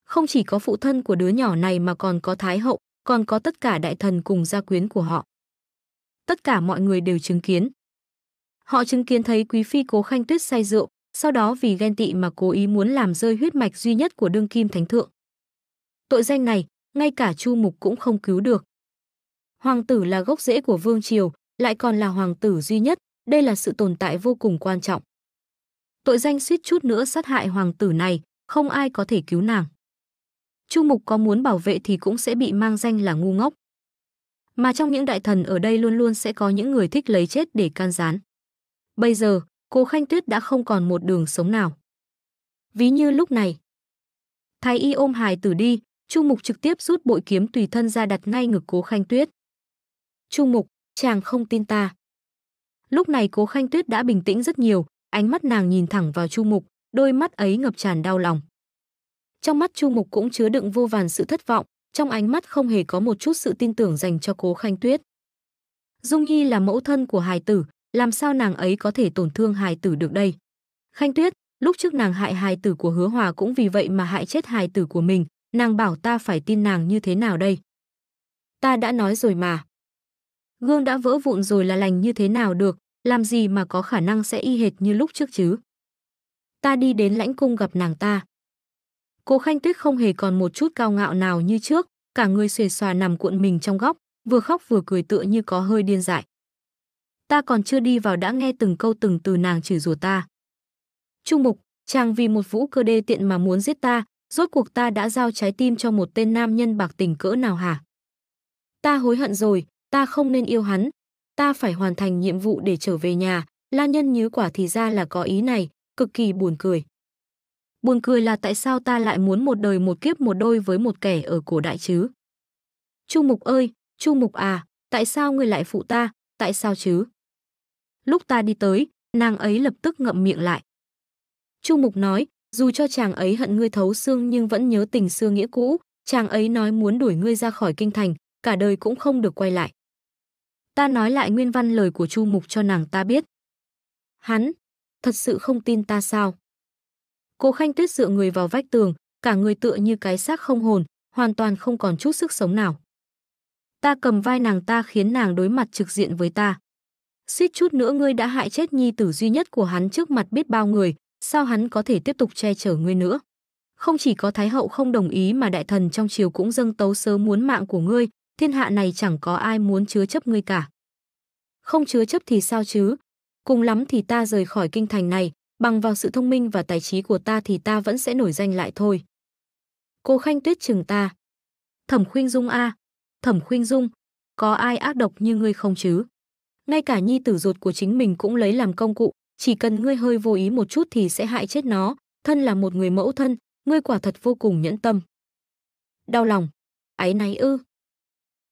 Không chỉ có phụ thân của đứa nhỏ này mà còn có thái hậu, còn có tất cả đại thần cùng gia quyến của họ. Tất cả mọi người đều chứng kiến. Họ chứng kiến thấy quý phi Cố Khanh Tuyết say rượu, sau đó vì ghen tị mà cố ý muốn làm rơi huyết mạch duy nhất của đương kim thánh thượng. Tội danh này, ngay cả Chu Mục cũng không cứu được. Hoàng tử là gốc rễ của vương triều, lại còn là hoàng tử duy nhất, đây là sự tồn tại vô cùng quan trọng. Tội danh suýt chút nữa sát hại hoàng tử này, không ai có thể cứu nàng. Chu Mục có muốn bảo vệ thì cũng sẽ bị mang danh là ngu ngốc. Mà trong những đại thần ở đây luôn luôn sẽ có những người thích lấy chết để can gián. Bây giờ, cô Khanh Tuyết đã không còn một đường sống nào. Ví như lúc này, Thái y ôm hài tử đi, Chu Mục trực tiếp rút bội kiếm tùy thân ra đặt ngay ngực cố Khanh Tuyết. Trung Mục, chàng không tin ta. Lúc này Cố Khanh Tuyết đã bình tĩnh rất nhiều, ánh mắt nàng nhìn thẳng vào Trung Mục, đôi mắt ấy ngập tràn đau lòng. Trong mắt Trung Mục cũng chứa đựng vô vàn sự thất vọng, trong ánh mắt không hề có một chút sự tin tưởng dành cho Cố Khanh Tuyết. Dung Nhi là mẫu thân của hài tử, làm sao nàng ấy có thể tổn thương hài tử được đây? Khanh Tuyết, lúc trước nàng hại hài tử của Hứa Hòa cũng vì vậy mà hại chết hài tử của mình, nàng bảo ta phải tin nàng như thế nào đây? Ta đã nói rồi mà. Gương đã vỡ vụn rồi là lành như thế nào được, làm gì mà có khả năng sẽ y hệt như lúc trước chứ? Ta đi đến lãnh cung gặp nàng ta. Cô Khanh Tuyết không hề còn một chút cao ngạo nào như trước, cả người xuề xòa nằm cuộn mình trong góc, vừa khóc vừa cười tựa như có hơi điên dại. Ta còn chưa đi vào đã nghe từng câu từng từ nàng chửi rủa ta. Trung mục, chàng vì một vũ cơ đê tiện mà muốn giết ta, rốt cuộc ta đã giao trái tim cho một tên nam nhân bạc tình cỡ nào hả? Ta hối hận rồi, ta không nên yêu hắn, ta phải hoàn thành nhiệm vụ để trở về nhà, Lan Nhân nhớ quả thì ra là có ý này, cực kỳ buồn cười. Buồn cười là tại sao ta lại muốn một đời một kiếp một đôi với một kẻ ở cổ đại chứ? Chu Mục ơi, Chu Mục à, tại sao ngươi lại phụ ta, tại sao chứ? Lúc ta đi tới, nàng ấy lập tức ngậm miệng lại. Chu Mục nói, dù cho chàng ấy hận ngươi thấu xương nhưng vẫn nhớ tình xưa nghĩa cũ, chàng ấy nói muốn đuổi ngươi ra khỏi kinh thành, cả đời cũng không được quay lại. Ta nói lại nguyên văn lời của Chu Mục cho nàng ta biết. Hắn, thật sự không tin ta sao? Cố Khanh Tuyết dựa người vào vách tường, cả người tựa như cái xác không hồn, hoàn toàn không còn chút sức sống nào. Ta cầm vai nàng ta khiến nàng đối mặt trực diện với ta. Suýt chút nữa ngươi đã hại chết nhi tử duy nhất của hắn trước mặt biết bao người, sao hắn có thể tiếp tục che chở ngươi nữa? Không chỉ có Thái hậu không đồng ý mà đại thần trong triều cũng dâng tấu sớ muốn mạng của ngươi, thiên hạ này chẳng có ai muốn chứa chấp ngươi cả. Không chứa chấp thì sao chứ? Cùng lắm thì ta rời khỏi kinh thành này, bằng vào sự thông minh và tài trí của ta thì ta vẫn sẽ nổi danh lại thôi. Cô Khanh Tuyết chừng ta. Thẩm Khuynh Dung a, Thẩm Khuynh Dung, có ai ác độc như ngươi không chứ? Ngay cả nhi tử ruột của chính mình cũng lấy làm công cụ, chỉ cần ngươi hơi vô ý một chút thì sẽ hại chết nó, thân là một người mẫu thân, ngươi quả thật vô cùng nhẫn tâm. Đau lòng, ái náy ư?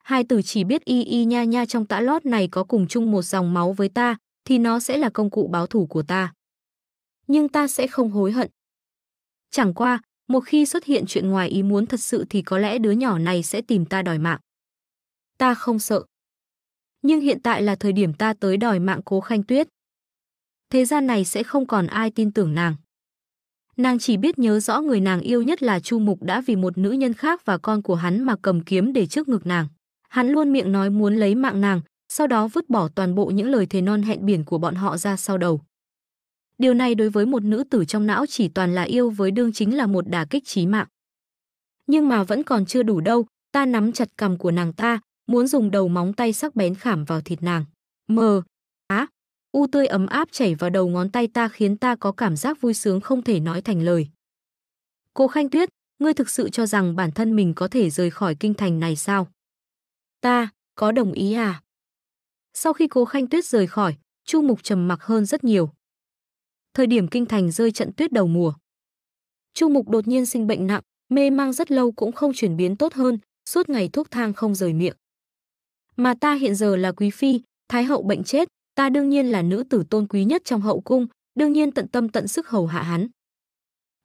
hai từ chỉ biết y y nha nha trong tã lót này có cùng chung một dòng máu với ta, thì nó sẽ là công cụ báo thủ của ta. Nhưng ta sẽ không hối hận. Chẳng qua, một khi xuất hiện chuyện ngoài ý muốn thật sự thì có lẽ đứa nhỏ này sẽ tìm ta đòi mạng. Ta không sợ. Nhưng hiện tại là thời điểm ta tới đòi mạng cố khanh tuyết. Thế gian này sẽ không còn ai tin tưởng nàng. Nàng chỉ biết nhớ rõ người nàng yêu nhất là Chu Mục đã vì một nữ nhân khác và con của hắn mà cầm kiếm để trước ngực nàng. Hắn luôn miệng nói muốn lấy mạng nàng, sau đó vứt bỏ toàn bộ những lời thề non hẹn biển của bọn họ ra sau đầu. Điều này đối với một nữ tử trong não chỉ toàn là yêu với đương chính là một đả kích chí mạng. Nhưng mà vẫn còn chưa đủ đâu, ta nắm chặt cầm của nàng ta, muốn dùng đầu móng tay sắc bén khảm vào thịt nàng. Mờ, á, u tươi ấm áp chảy vào đầu ngón tay ta khiến ta có cảm giác vui sướng không thể nói thành lời. Cô Khanh Tuyết, ngươi thực sự cho rằng bản thân mình có thể rời khỏi kinh thành này sao? ta, có đồng ý à? Sau khi cố Khanh Tuyết rời khỏi, Chu Mục trầm mặc hơn rất nhiều. Thời điểm kinh thành rơi trận tuyết đầu mùa. Chu Mục đột nhiên sinh bệnh nặng, mê mang rất lâu cũng không chuyển biến tốt hơn, suốt ngày thuốc thang không rời miệng. Mà ta hiện giờ là quý phi, thái hậu bệnh chết, ta đương nhiên là nữ tử tôn quý nhất trong hậu cung, đương nhiên tận tâm tận sức hầu hạ hắn.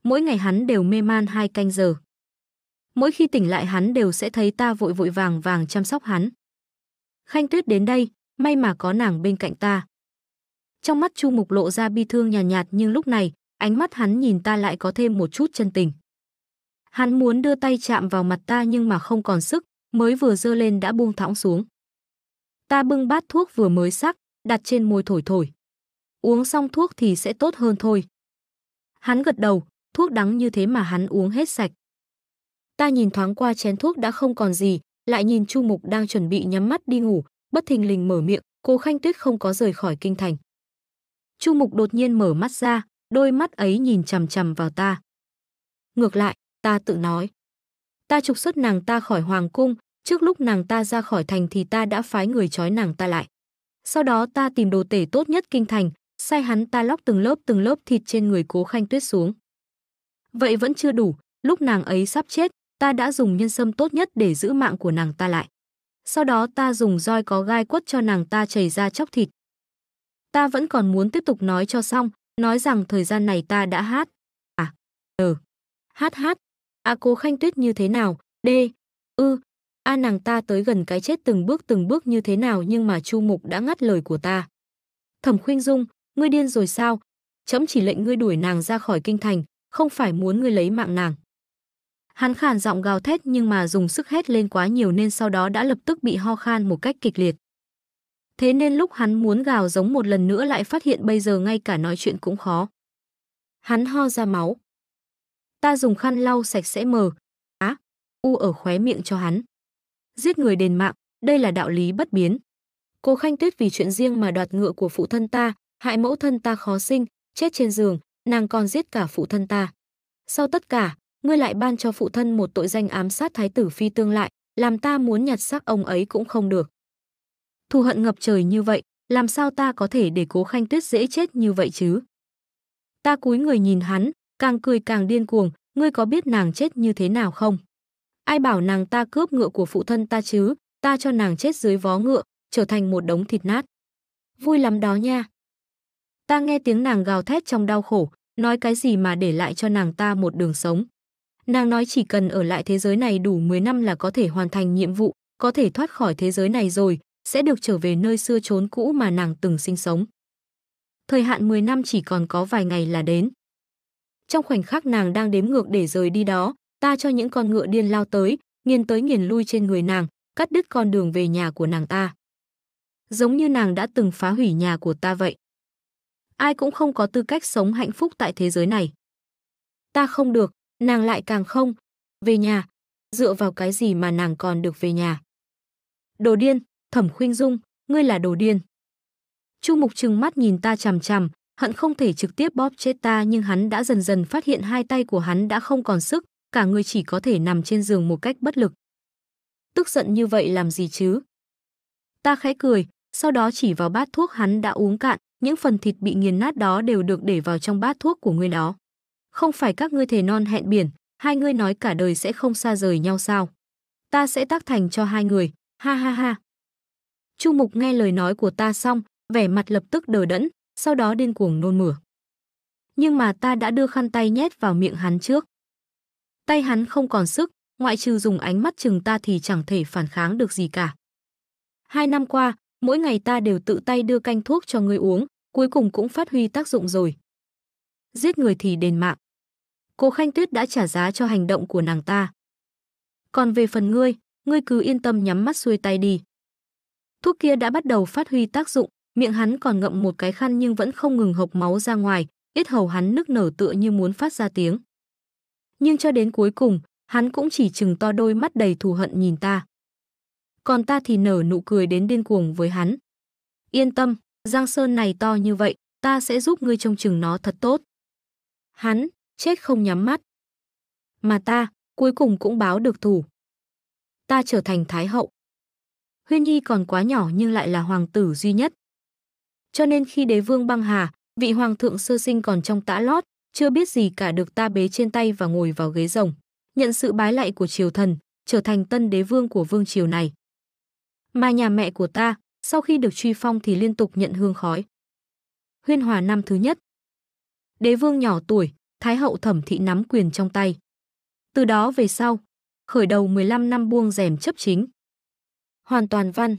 Mỗi ngày hắn đều mê man hai canh giờ mỗi khi tỉnh lại hắn đều sẽ thấy ta vội vội vàng vàng chăm sóc hắn. Khanh Tuyết đến đây, may mà có nàng bên cạnh ta. Trong mắt Chu Mục lộ ra bi thương nhạt, nhạt nhưng lúc này, ánh mắt hắn nhìn ta lại có thêm một chút chân tình. Hắn muốn đưa tay chạm vào mặt ta nhưng mà không còn sức, mới vừa dơ lên đã buông thõng xuống. Ta bưng bát thuốc vừa mới sắc, đặt trên môi thổi thổi. Uống xong thuốc thì sẽ tốt hơn thôi. Hắn gật đầu, thuốc đắng như thế mà hắn uống hết sạch. Ta nhìn thoáng qua chén thuốc đã không còn gì, lại nhìn Chu Mục đang chuẩn bị nhắm mắt đi ngủ, bất thình lình mở miệng, cô Khanh Tuyết không có rời khỏi kinh thành. Chu Mục đột nhiên mở mắt ra, đôi mắt ấy nhìn chằm chằm vào ta. Ngược lại, ta tự nói. Ta trục xuất nàng ta khỏi hoàng cung, trước lúc nàng ta ra khỏi thành thì ta đã phái người trói nàng ta lại. Sau đó ta tìm đồ tể tốt nhất kinh thành, sai hắn ta lóc từng lớp từng lớp thịt trên người cố khanh tuyết xuống. Vậy vẫn chưa đủ, lúc nàng ấy sắp chết, ta đã dùng nhân sâm tốt nhất để giữ mạng của nàng ta lại. Sau đó ta dùng roi có gai quất cho nàng ta chảy ra chóc thịt. Ta vẫn còn muốn tiếp tục nói cho xong, nói rằng thời gian này ta đã hát. À, ờ, hát hát, à cô Khanh Tuyết như thế nào, D, ư, a à, nàng ta tới gần cái chết từng bước từng bước như thế nào nhưng mà Chu Mục đã ngắt lời của ta. Thẩm Khuyên Dung, ngươi điên rồi sao? Chấm chỉ lệnh ngươi đuổi nàng ra khỏi kinh thành, không phải muốn ngươi lấy mạng nàng. Hắn khàn giọng gào thét nhưng mà dùng sức hét lên quá nhiều nên sau đó đã lập tức bị ho khan một cách kịch liệt. Thế nên lúc hắn muốn gào giống một lần nữa lại phát hiện bây giờ ngay cả nói chuyện cũng khó. Hắn ho ra máu. Ta dùng khăn lau sạch sẽ mờ. Á, u ở khóe miệng cho hắn. Giết người đền mạng, đây là đạo lý bất biến. Cô Khanh Tuyết vì chuyện riêng mà đoạt ngựa của phụ thân ta, hại mẫu thân ta khó sinh, chết trên giường, nàng còn giết cả phụ thân ta. Sau tất cả, ngươi lại ban cho phụ thân một tội danh ám sát thái tử phi tương lại, làm ta muốn nhặt xác ông ấy cũng không được. Thù hận ngập trời như vậy, làm sao ta có thể để cố khanh tuyết dễ chết như vậy chứ? Ta cúi người nhìn hắn, càng cười càng điên cuồng, ngươi có biết nàng chết như thế nào không? Ai bảo nàng ta cướp ngựa của phụ thân ta chứ, ta cho nàng chết dưới vó ngựa, trở thành một đống thịt nát. Vui lắm đó nha. Ta nghe tiếng nàng gào thét trong đau khổ, nói cái gì mà để lại cho nàng ta một đường sống. Nàng nói chỉ cần ở lại thế giới này đủ 10 năm là có thể hoàn thành nhiệm vụ, có thể thoát khỏi thế giới này rồi, sẽ được trở về nơi xưa trốn cũ mà nàng từng sinh sống. Thời hạn 10 năm chỉ còn có vài ngày là đến. Trong khoảnh khắc nàng đang đếm ngược để rời đi đó, ta cho những con ngựa điên lao tới, nghiền tới nghiền lui trên người nàng, cắt đứt con đường về nhà của nàng ta. Giống như nàng đã từng phá hủy nhà của ta vậy. Ai cũng không có tư cách sống hạnh phúc tại thế giới này. Ta không được, nàng lại càng không. Về nhà, dựa vào cái gì mà nàng còn được về nhà. Đồ điên, Thẩm Khuynh Dung, ngươi là đồ điên. Chu Mục trừng mắt nhìn ta chằm chằm, hận không thể trực tiếp bóp chết ta nhưng hắn đã dần dần phát hiện hai tay của hắn đã không còn sức, cả người chỉ có thể nằm trên giường một cách bất lực. Tức giận như vậy làm gì chứ? Ta khẽ cười, sau đó chỉ vào bát thuốc hắn đã uống cạn, những phần thịt bị nghiền nát đó đều được để vào trong bát thuốc của ngươi đó không phải các ngươi thề non hẹn biển, hai ngươi nói cả đời sẽ không xa rời nhau sao? Ta sẽ tác thành cho hai người, ha ha ha. Chu Mục nghe lời nói của ta xong, vẻ mặt lập tức đờ đẫn, sau đó điên cuồng nôn mửa. Nhưng mà ta đã đưa khăn tay nhét vào miệng hắn trước. Tay hắn không còn sức, ngoại trừ dùng ánh mắt chừng ta thì chẳng thể phản kháng được gì cả. Hai năm qua, mỗi ngày ta đều tự tay đưa canh thuốc cho ngươi uống, cuối cùng cũng phát huy tác dụng rồi. Giết người thì đền mạng. Cô Khanh Tuyết đã trả giá cho hành động của nàng ta. Còn về phần ngươi, ngươi cứ yên tâm nhắm mắt xuôi tay đi. Thuốc kia đã bắt đầu phát huy tác dụng, miệng hắn còn ngậm một cái khăn nhưng vẫn không ngừng hộc máu ra ngoài, ít hầu hắn nức nở tựa như muốn phát ra tiếng. Nhưng cho đến cuối cùng, hắn cũng chỉ chừng to đôi mắt đầy thù hận nhìn ta. Còn ta thì nở nụ cười đến điên cuồng với hắn. Yên tâm, Giang Sơn này to như vậy, ta sẽ giúp ngươi trông chừng nó thật tốt. Hắn, chết không nhắm mắt. Mà ta, cuối cùng cũng báo được thủ. Ta trở thành Thái Hậu. Huyên Nhi còn quá nhỏ nhưng lại là hoàng tử duy nhất. Cho nên khi đế vương băng hà, vị hoàng thượng sơ sinh còn trong tã lót, chưa biết gì cả được ta bế trên tay và ngồi vào ghế rồng, nhận sự bái lạy của triều thần, trở thành tân đế vương của vương triều này. Mà nhà mẹ của ta, sau khi được truy phong thì liên tục nhận hương khói. Huyên hòa năm thứ nhất. Đế vương nhỏ tuổi, Thái hậu Thẩm Thị nắm quyền trong tay. Từ đó về sau, khởi đầu 15 năm buông rèm chấp chính. Hoàn toàn văn